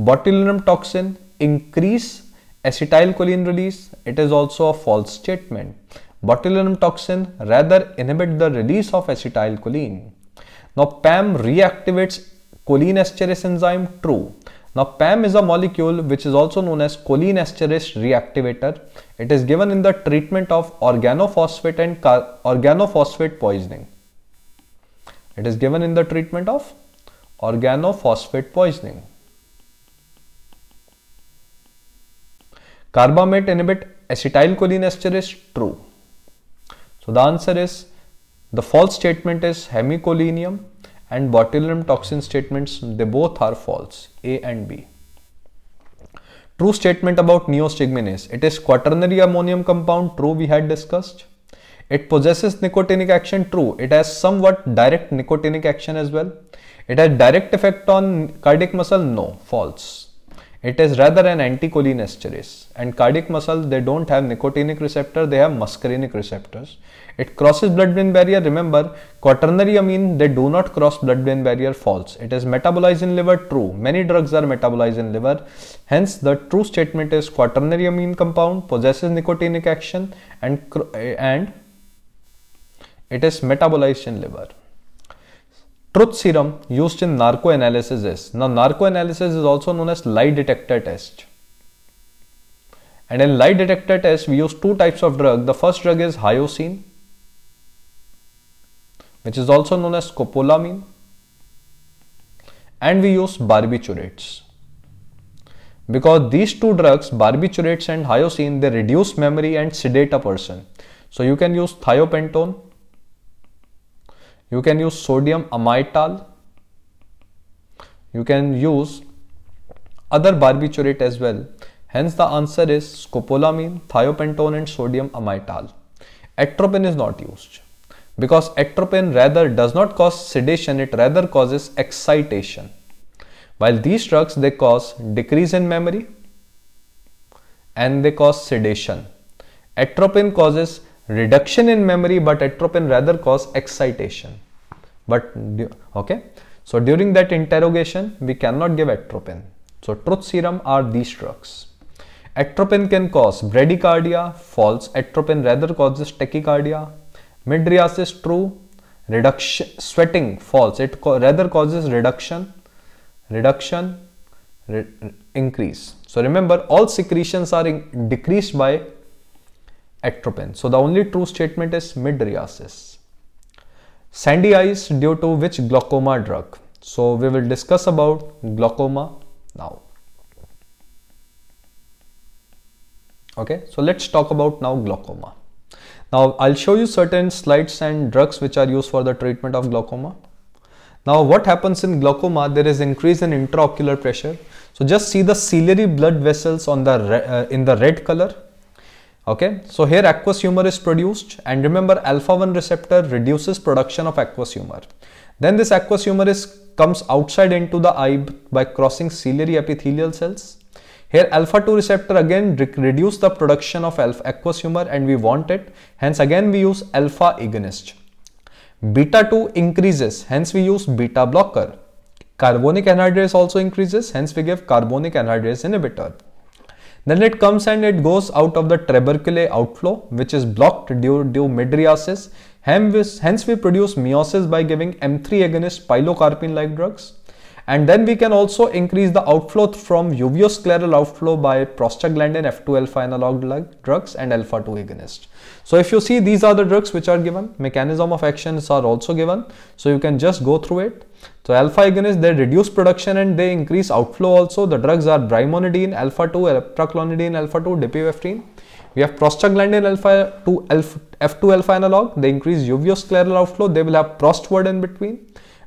Botulinum toxin increase acetylcholine release. It is also a false statement. Botulinum toxin rather inhibit the release of acetylcholine. Now PAM reactivates choline esterase enzyme. True. Now PAM is a molecule which is also known as choline esterase reactivator. It is given in the treatment of organophosphate and organophosphate poisoning. It is given in the treatment of organophosphate poisoning. Carbamate inhibit acetylcholinesterase? True. So the answer is the false statement is hemicholinium and botulinum toxin statements they both are false A and B. True statement about neostigminase it is quaternary ammonium compound true we had discussed. It possesses nicotinic action, true. It has somewhat direct nicotinic action as well. It has direct effect on cardiac muscle, no, false. It is rather an anticholinesterase and cardiac muscle, they don't have nicotinic receptor, they have muscarinic receptors. It crosses blood-brain barrier, remember quaternary amine, they do not cross blood-brain barrier, false. It is metabolized in liver, true. Many drugs are metabolized in liver. Hence, the true statement is quaternary amine compound possesses nicotinic action and, and it is metabolized in liver. Truth serum used in narco analysis is now narco analysis is also known as lie detector test. And in lie detector test, we use two types of drug. The first drug is hyoscine, which is also known as scopolamine, and we use barbiturates because these two drugs barbiturates and hyoscine they reduce memory and sedate a person so you can use thiopentone you can use sodium amytal. You can use other barbiturate as well. Hence the answer is scopolamine, thiopentone and sodium amytal. Atropine is not used because atropine rather does not cause sedation, it rather causes excitation. While these drugs they cause decrease in memory and they cause sedation. Atropine causes reduction in memory but atropine rather cause excitation but okay so during that interrogation we cannot give atropine so truth serum are these drugs atropine can cause bradycardia false atropine rather causes tachycardia midriasis true reduction sweating false it co rather causes reduction reduction re increase so remember all secretions are decreased by so the only true statement is midriasis. Sandy eyes due to which glaucoma drug? So we will discuss about glaucoma now. Okay, so let's talk about now glaucoma. Now I'll show you certain slides and drugs which are used for the treatment of glaucoma. Now what happens in glaucoma, there is increase in intraocular pressure. So just see the ciliary blood vessels on the uh, in the red color Okay, so here aqueous humor is produced and remember alpha 1 receptor reduces production of aqueous humor. Then this aqueous humor is comes outside into the eye by crossing ciliary epithelial cells. Here alpha 2 receptor again re reduce the production of alpha aqueous humor and we want it. Hence again we use alpha agonist. Beta 2 increases, hence we use beta blocker. Carbonic anhydrase also increases, hence we give carbonic anhydrase inhibitor. Then it comes and it goes out of the trabeculae outflow, which is blocked due, due midriasis. Hence, hence we produce meiosis by giving M3 agonist pilocarpine-like drugs. And then we can also increase the outflow from uveoscleral outflow by prostaglandin, F2-alpha analog drugs and alpha-2 agonist. So if you see these are the drugs which are given, mechanism of actions are also given. So you can just go through it. So alpha agonists, they reduce production and they increase outflow also. The drugs are brimonidine, alpha-2, electroclonidine, alpha-2, dipiveftin. We have prostaglandin alpha 2 F2 alpha analog, they increase uveoscleral outflow, they will have prostword in between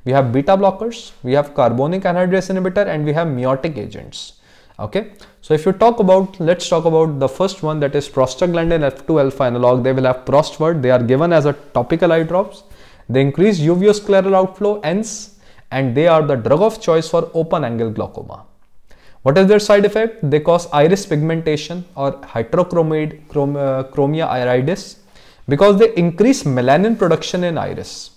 we have beta blockers, we have carbonic anhydrase inhibitor and we have meiotic agents. Okay, so if you talk about, let's talk about the first one that is prostaglandin F2 alpha analog. They will have prostword. They are given as a topical eye drops. They increase uveoscleral outflow, ENS, and they are the drug of choice for open angle glaucoma. What is their side effect? They cause iris pigmentation or heterochromia uh, iridis because they increase melanin production in iris.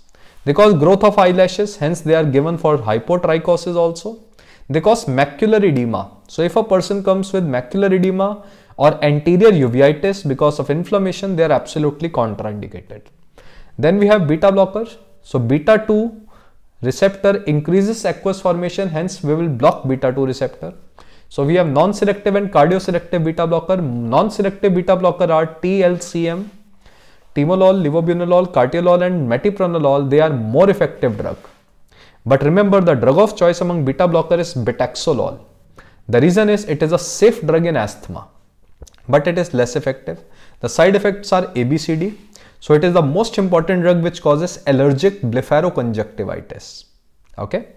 They cause growth of eyelashes, hence they are given for hypotrichosis also. They cause macular edema. So if a person comes with macular edema or anterior uveitis because of inflammation, they are absolutely contraindicated. Then we have beta blockers. So beta 2 receptor increases aqueous formation, hence we will block beta 2 receptor. So we have non-selective and cardioselective beta blocker. Non-selective beta blocker are TLCM timolol, levobunolol, cartiolol and metipranolol, they are more effective drug. But remember the drug of choice among beta blocker is betaxolol. The reason is it is a safe drug in asthma, but it is less effective. The side effects are ABCD. So it is the most important drug which causes allergic blepharoconjunctivitis. Okay.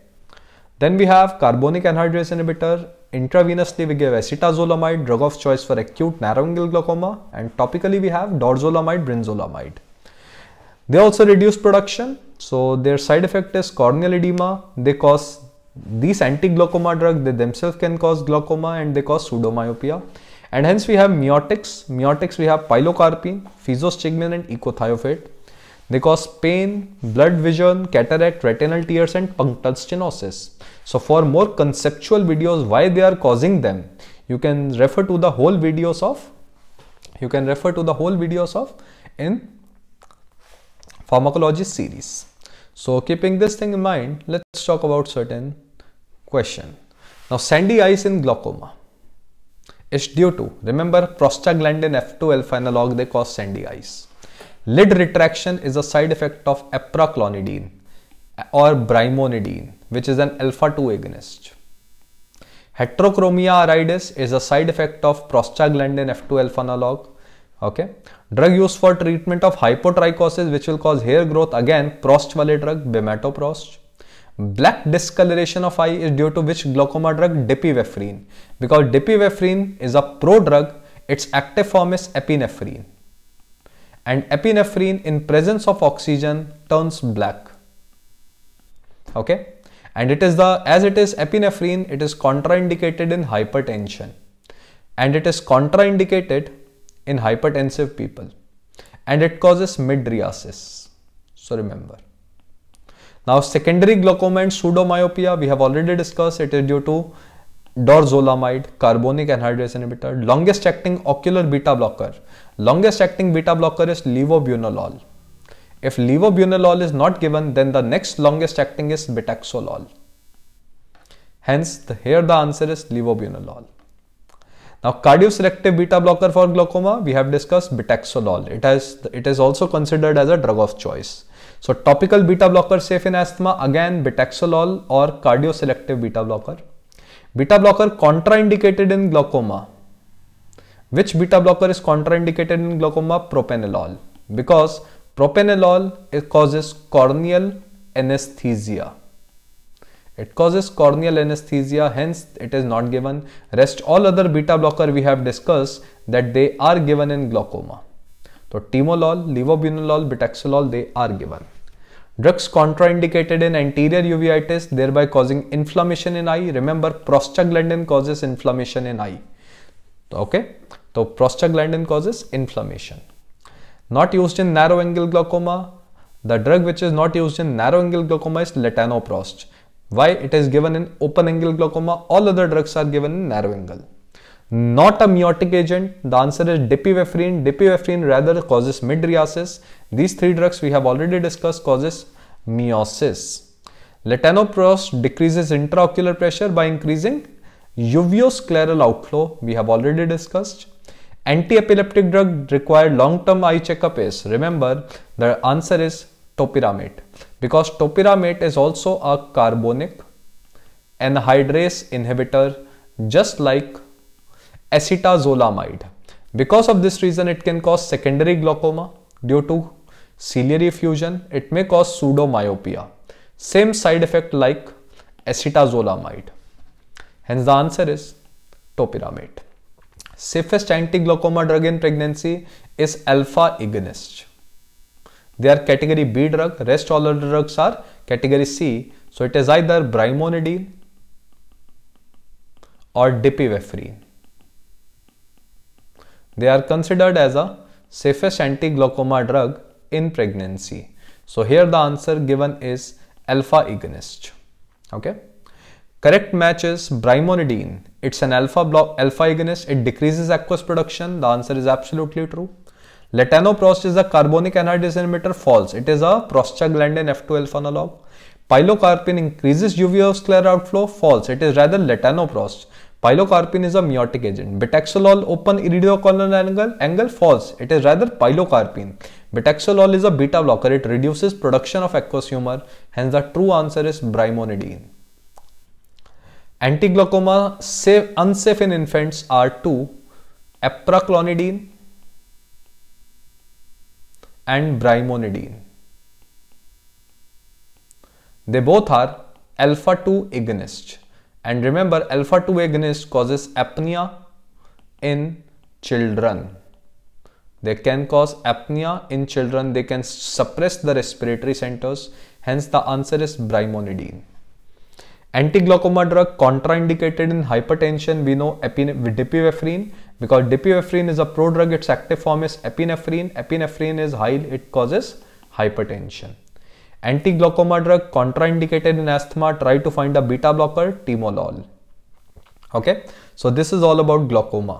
Then we have carbonic anhydrase inhibitor, intravenously we give acetazolamide, drug of choice for acute narrow-angle glaucoma, and topically we have dorzolamide, brinzolamide. They also reduce production, so their side effect is corneal edema. They cause these anti-glaucoma drug, they themselves can cause glaucoma and they cause pseudomyopia. And hence we have miotics. Miotics we have pilocarpine, physostigmine and ecothiophate. They cause pain, blood vision, cataract, retinal tears and punctal stenosis. So for more conceptual videos, why they are causing them, you can refer to the whole videos of, you can refer to the whole videos of in pharmacology series. So keeping this thing in mind, let's talk about certain question. Now sandy eyes in glaucoma is due to, remember prostaglandin F2 alpha analog, they cause sandy eyes. Lid retraction is a side effect of aproclonidine or brimonidine which is an alpha 2 agonist. Heterochromia iridis is a side effect of prostaglandin F2 alpha analog. Okay, drug used for treatment of hypotrichosis, which will cause hair growth again, Prost Malay drug bimatoprost. Black discoloration of eye is due to which glaucoma drug dipivefrine because dipivefrine is a pro drug, its active form is epinephrine and epinephrine in presence of oxygen turns black okay and it is the as it is epinephrine it is contraindicated in hypertension and it is contraindicated in hypertensive people and it causes midriasis so remember now secondary glaucoma and pseudomyopia we have already discussed it is due to dorzolamide, carbonic anhydrase inhibitor, longest acting ocular beta blocker. Longest acting beta blocker is levobunolol. If levobunolol is not given, then the next longest acting is betaxolol. Hence, the, here the answer is levobunolol. Now, cardioselective beta blocker for glaucoma, we have discussed betaxolol. It, has, it is also considered as a drug of choice. So, topical beta blocker safe in asthma, again betaxolol or cardioselective beta blocker. Beta blocker contraindicated in glaucoma. Which beta blocker is contraindicated in glaucoma? Propanolol. Because Propanolol it causes corneal anesthesia. It causes corneal anesthesia, hence it is not given. Rest all other beta blocker we have discussed that they are given in glaucoma. So timolol, levobunolol, betaxolol they are given. Drugs contraindicated in anterior uveitis, thereby causing inflammation in eye. Remember, prostaglandin causes inflammation in eye. Okay, so prostaglandin causes inflammation. Not used in narrow angle glaucoma. The drug which is not used in narrow angle glaucoma is latanoprost. Why? It is given in open angle glaucoma. All other drugs are given in narrow angle. Not a myotic agent. The answer is dipivefrine. Dipivefrine rather causes midriasis. These three drugs we have already discussed causes meiosis. Latanoprost decreases intraocular pressure by increasing uveoscleral outflow. We have already discussed anti-epileptic drug required long-term eye checkup is? Remember, the answer is topiramate because topiramate is also a carbonic anhydrase inhibitor just like acetazolamide. Because of this reason, it can cause secondary glaucoma due to ciliary fusion. It may cause pseudomyopia. Same side effect like acetazolamide. Hence the answer is topiramate. Safest anti-glaucoma drug in pregnancy is alpha agonist. They are category B drug, rest all other drugs are category C. So it is either brimonidine or dipivefrine. They are considered as a safest anti-glaucoma drug in pregnancy. So here the answer given is alpha agonist. Okay. Correct match is brimonidine it's an alpha block, alpha agonist. It decreases aqueous production. The answer is absolutely true. Latanoprost is a carbonic anhydrase inhibitor. False. It is a prostaglandin F2 alpha analog. Pilocarpine increases uveosclear outflow. False. It is rather latanoprost. Pilocarpine is a miotic agent. Betaxolol open iridocolon angle, angle false. It is rather pilocarpine. Betaxolol is a beta blocker. It reduces production of aqueous humor. Hence the true answer is brimonidine. Antiglaucoma safe, unsafe in infants are 2 aproclonidine and brimonidine. They both are alpha 2 agonists. and remember alpha 2 agonist causes apnea in children. They can cause apnea in children, they can suppress the respiratory centers, hence the answer is brimonidine. Anti-glaucoma drug contraindicated in hypertension, we know dipivefrine because dipivefrine is a prodrug, its active form is epinephrine. Epinephrine is high, it causes hypertension. Anti-glaucoma drug contraindicated in asthma, try to find a beta blocker, timolol. Okay, so this is all about glaucoma.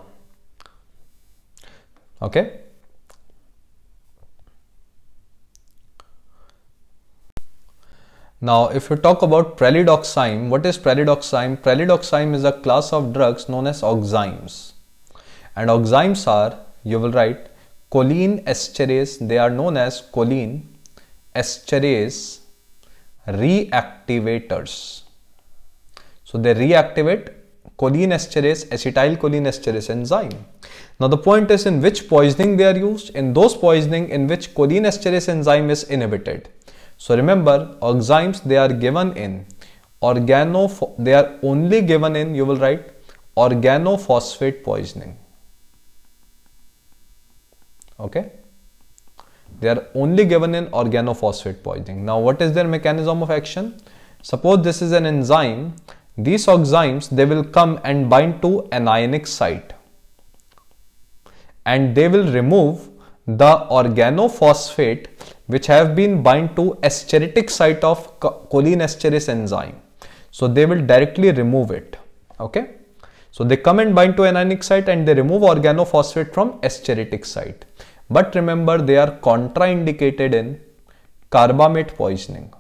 Okay. Now, if you talk about pralidoxime, what is pralidoxime? Pralidoxime is a class of drugs known as oximes. And oximes are, you will write, choline esterase, they are known as choline esterase reactivators. So, they reactivate acetylcholine esterase enzyme. Now, the point is in which poisoning they are used, in those poisoning in which choline esterase enzyme is inhibited. So remember, oximes they are given in organo they are only given in you will write organophosphate poisoning. Okay, they are only given in organophosphate poisoning. Now, what is their mechanism of action? Suppose this is an enzyme. These oximes they will come and bind to anionic site, and they will remove the organophosphate which have been bind to esteritic site of cholinesterase enzyme. So they will directly remove it. Okay. So they come and bind to anionic site and they remove organophosphate from esteritic site. But remember they are contraindicated in carbamate poisoning.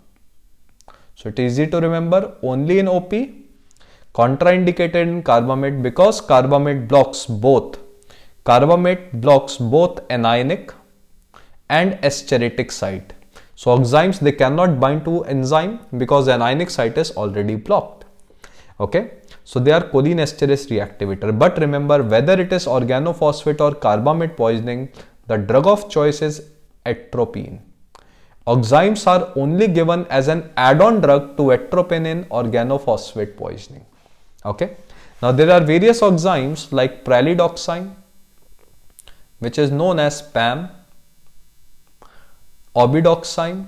So it is easy to remember only in OP contraindicated in carbamate because carbamate blocks both. Carbamate blocks both anionic and esteretic site. So oximes, they cannot bind to enzyme because anionic site is already blocked. Okay, so they are cholinesterase reactivator. But remember, whether it is organophosphate or carbamate poisoning, the drug of choice is atropine. Oximes are only given as an add-on drug to atropine in organophosphate poisoning. Okay. Now there are various oximes like pralidoxime, which is known as PAM, obidoxime,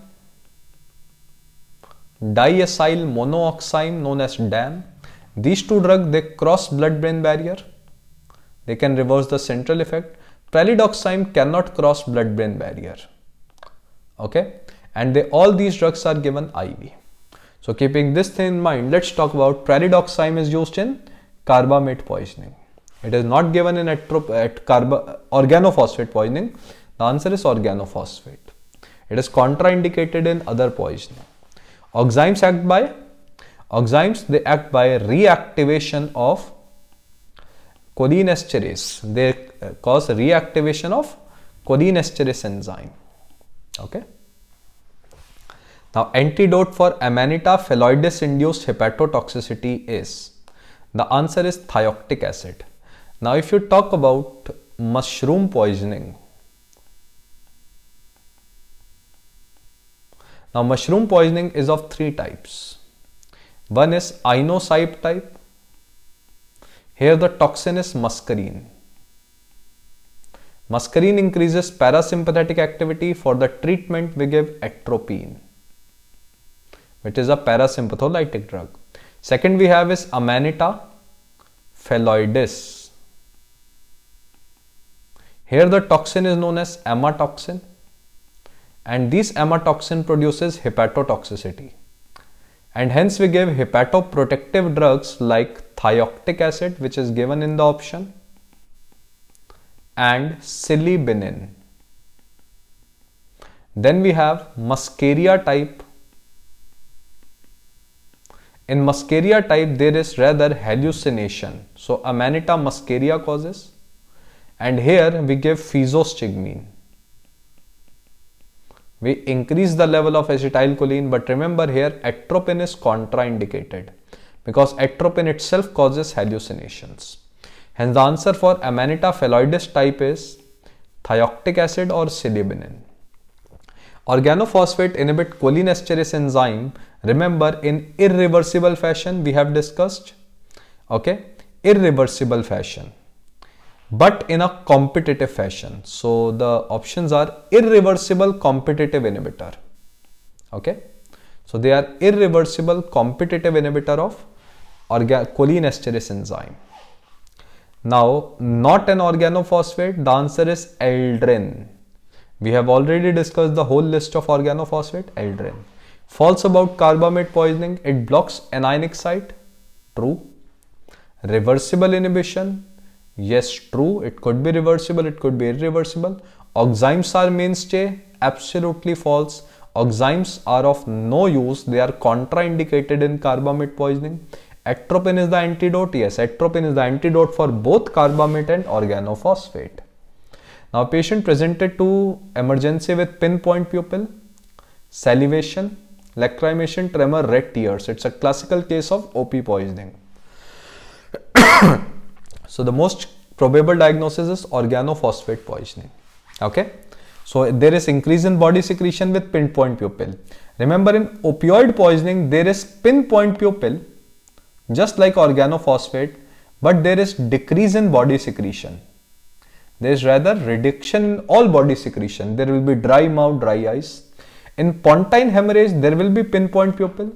diacyl monooxime known as DAM. These two drugs, they cross blood-brain barrier. They can reverse the central effect. Pralidoxime cannot cross blood-brain barrier. Okay. And they, all these drugs are given IV. So keeping this thing in mind, let's talk about pralidoxime is used in carbamate poisoning. It is not given in at, at organophosphate poisoning. The answer is organophosphate. It is contraindicated in other poisoning. Oximes act by oximes they act by reactivation of cholinesterase. They uh, cause reactivation of cholinesterase enzyme. Okay. Now, antidote for Amanita phalloides induced hepatotoxicity is the answer is thiotic acid. Now, if you talk about mushroom poisoning, Now mushroom poisoning is of three types. One is inocyte type. Here the toxin is muscarine. Muscarine increases parasympathetic activity. For the treatment we give atropine, which is a parasympatholytic drug. Second we have is amanita phalloides. Here the toxin is known as amatoxin and this amatoxin produces hepatotoxicity. And hence we give hepatoprotective drugs like thioctic acid which is given in the option and silibinin. Then we have muscaria type. In muscaria type there is rather hallucination. So amanita muscaria causes and here we give physostigmine we increase the level of acetylcholine, but remember here atropine is contraindicated because atropine itself causes hallucinations. Hence the answer for Amanita phalloides type is thioactic acid or silibinin. Organophosphate inhibit cholinesterase enzyme. Remember in irreversible fashion we have discussed. Okay, irreversible fashion but in a competitive fashion. So the options are irreversible competitive inhibitor. Okay. So they are irreversible competitive inhibitor of cholinesterase enzyme. Now, not an organophosphate, the answer is aldrin. We have already discussed the whole list of organophosphate, aldrin. False about carbamate poisoning, it blocks anionic site, true. Reversible inhibition, Yes, true. It could be reversible, it could be irreversible. Oximes are mainstay. Absolutely false. Oximes are of no use. They are contraindicated in carbamate poisoning. Atropine is the antidote. Yes, atropine is the antidote for both carbamate and organophosphate. Now, patient presented to emergency with pinpoint pupil, salivation, lacrimation, tremor, red tears. It's a classical case of OP poisoning. So the most probable diagnosis is organophosphate poisoning. Okay. So there is increase in body secretion with pinpoint pupil. Remember in opioid poisoning, there is pinpoint pupil, just like organophosphate, but there is decrease in body secretion. There is rather reduction in all body secretion. There will be dry mouth, dry eyes. In pontine hemorrhage, there will be pinpoint pupil,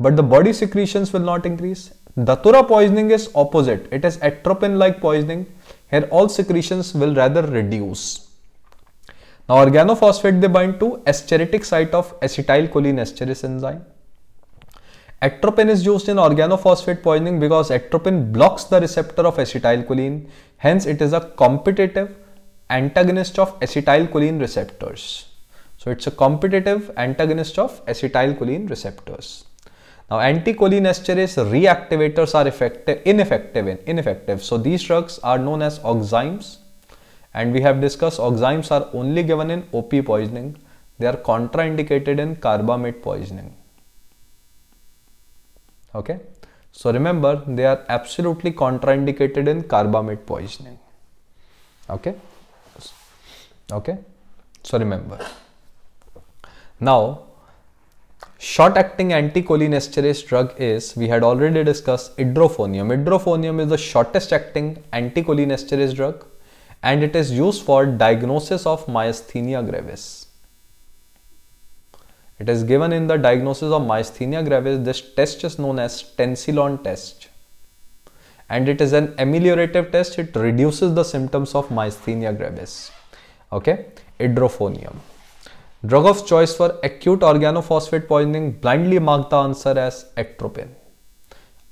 but the body secretions will not increase. Datura poisoning is opposite. It is atropine-like poisoning. Here all secretions will rather reduce. Now organophosphate they bind to esteritic site of acetylcholine esterase enzyme. Atropine is used in organophosphate poisoning because atropine blocks the receptor of acetylcholine. Hence it is a competitive antagonist of acetylcholine receptors. So it's a competitive antagonist of acetylcholine receptors. Now, anticholinesterase reactivators are effective, ineffective, in, ineffective. So these drugs are known as oximes, and we have discussed oximes are only given in OP poisoning. They are contraindicated in carbamate poisoning. Okay, so remember they are absolutely contraindicated in carbamate poisoning. Okay, okay. So remember. Now Short acting anticholinesterase drug is, we had already discussed, idrofonium. Idrofonium is the shortest acting anticholinesterase drug and it is used for diagnosis of myasthenia gravis. It is given in the diagnosis of myasthenia gravis. This test is known as Tensilon test and it is an ameliorative test. It reduces the symptoms of myasthenia gravis. Okay, idrofonium. Drug of choice for acute organophosphate poisoning blindly marked the answer as atropine.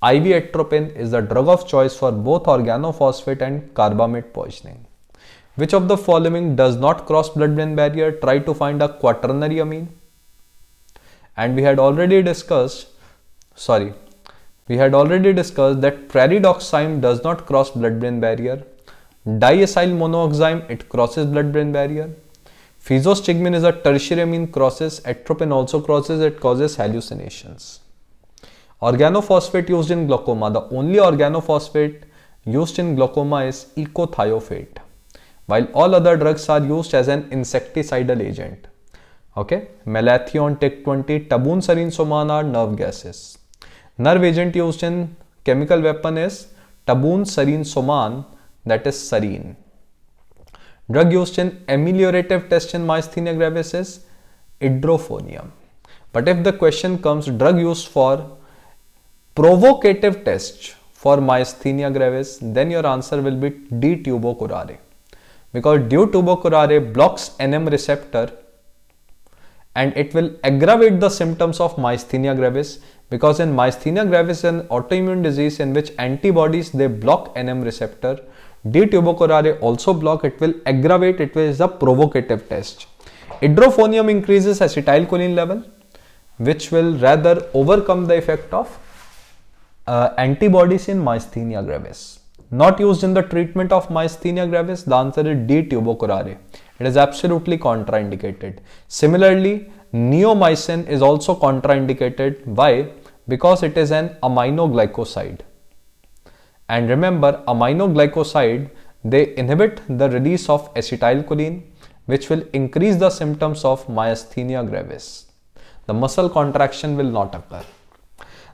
IV atropine is the drug of choice for both organophosphate and carbamate poisoning. Which of the following does not cross blood-brain barrier? Try to find a quaternary amine. And we had already discussed, sorry, we had already discussed that praridoxime does not cross blood-brain barrier. Diacyl monoxime, it crosses blood-brain barrier Physostigmine is a tertiary amine crosses, atropine also crosses, it causes hallucinations. Organophosphate used in glaucoma, the only organophosphate used in glaucoma is ecothiopate, while all other drugs are used as an insecticidal agent. Okay, malathion, TIC20, sarin, soman are nerve gases. Nerve agent used in chemical weapon is sarin, soman, that is sarin. Drug used in ameliorative test in myasthenia gravis is hydrophonium. But if the question comes drug used for provocative test for myasthenia gravis, then your answer will be D. tubocurare Because D. tubocurare blocks NM receptor and it will aggravate the symptoms of myasthenia gravis because in myasthenia gravis an autoimmune disease in which antibodies they block NM receptor D-tubocorare also block, it will aggravate, it is a provocative test. Hydrophonium increases acetylcholine level, which will rather overcome the effect of uh, antibodies in myasthenia gravis. Not used in the treatment of myasthenia gravis, the answer is D-tubocorare. It is absolutely contraindicated. Similarly, neomycin is also contraindicated. Why? Because it is an aminoglycoside. And remember, aminoglycoside, they inhibit the release of acetylcholine, which will increase the symptoms of myasthenia gravis. The muscle contraction will not occur.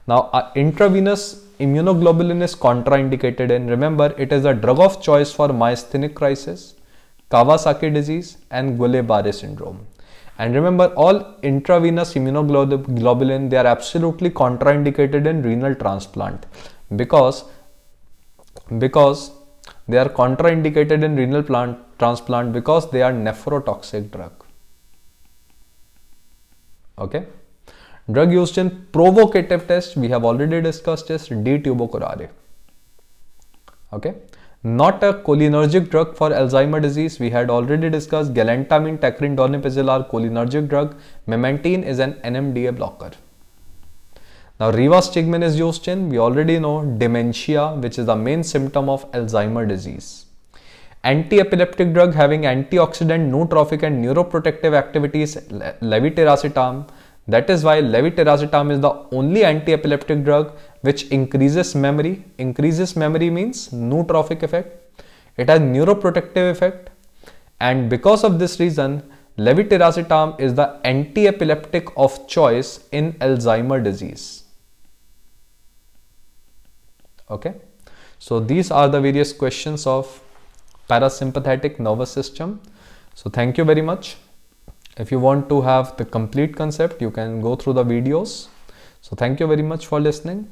Now, uh, intravenous immunoglobulin is contraindicated and remember it is a drug of choice for myasthenic crisis, Kawasaki disease and Guillain-Barré syndrome. And remember all intravenous immunoglobulin, they are absolutely contraindicated in renal transplant because because they are contraindicated in renal plant transplant because they are nephrotoxic drug okay drug used in provocative test we have already discussed is d-tuberculare okay not a cholinergic drug for Alzheimer disease. We had already discussed galantamine, tacryn, donepezil are cholinergic drug. Memantine is an NMDA blocker. Now rivas is Josten. We already know dementia, which is the main symptom of Alzheimer disease. Anti-epileptic drug having antioxidant, nootropic and neuroprotective activities, levetiracetam. That is why levetiracetam is the only anti-epileptic drug which increases memory. Increases memory means nootropic effect. It has neuroprotective effect. And because of this reason, levetiracetam is the anti-epileptic of choice in Alzheimer disease okay so these are the various questions of parasympathetic nervous system so thank you very much if you want to have the complete concept you can go through the videos so thank you very much for listening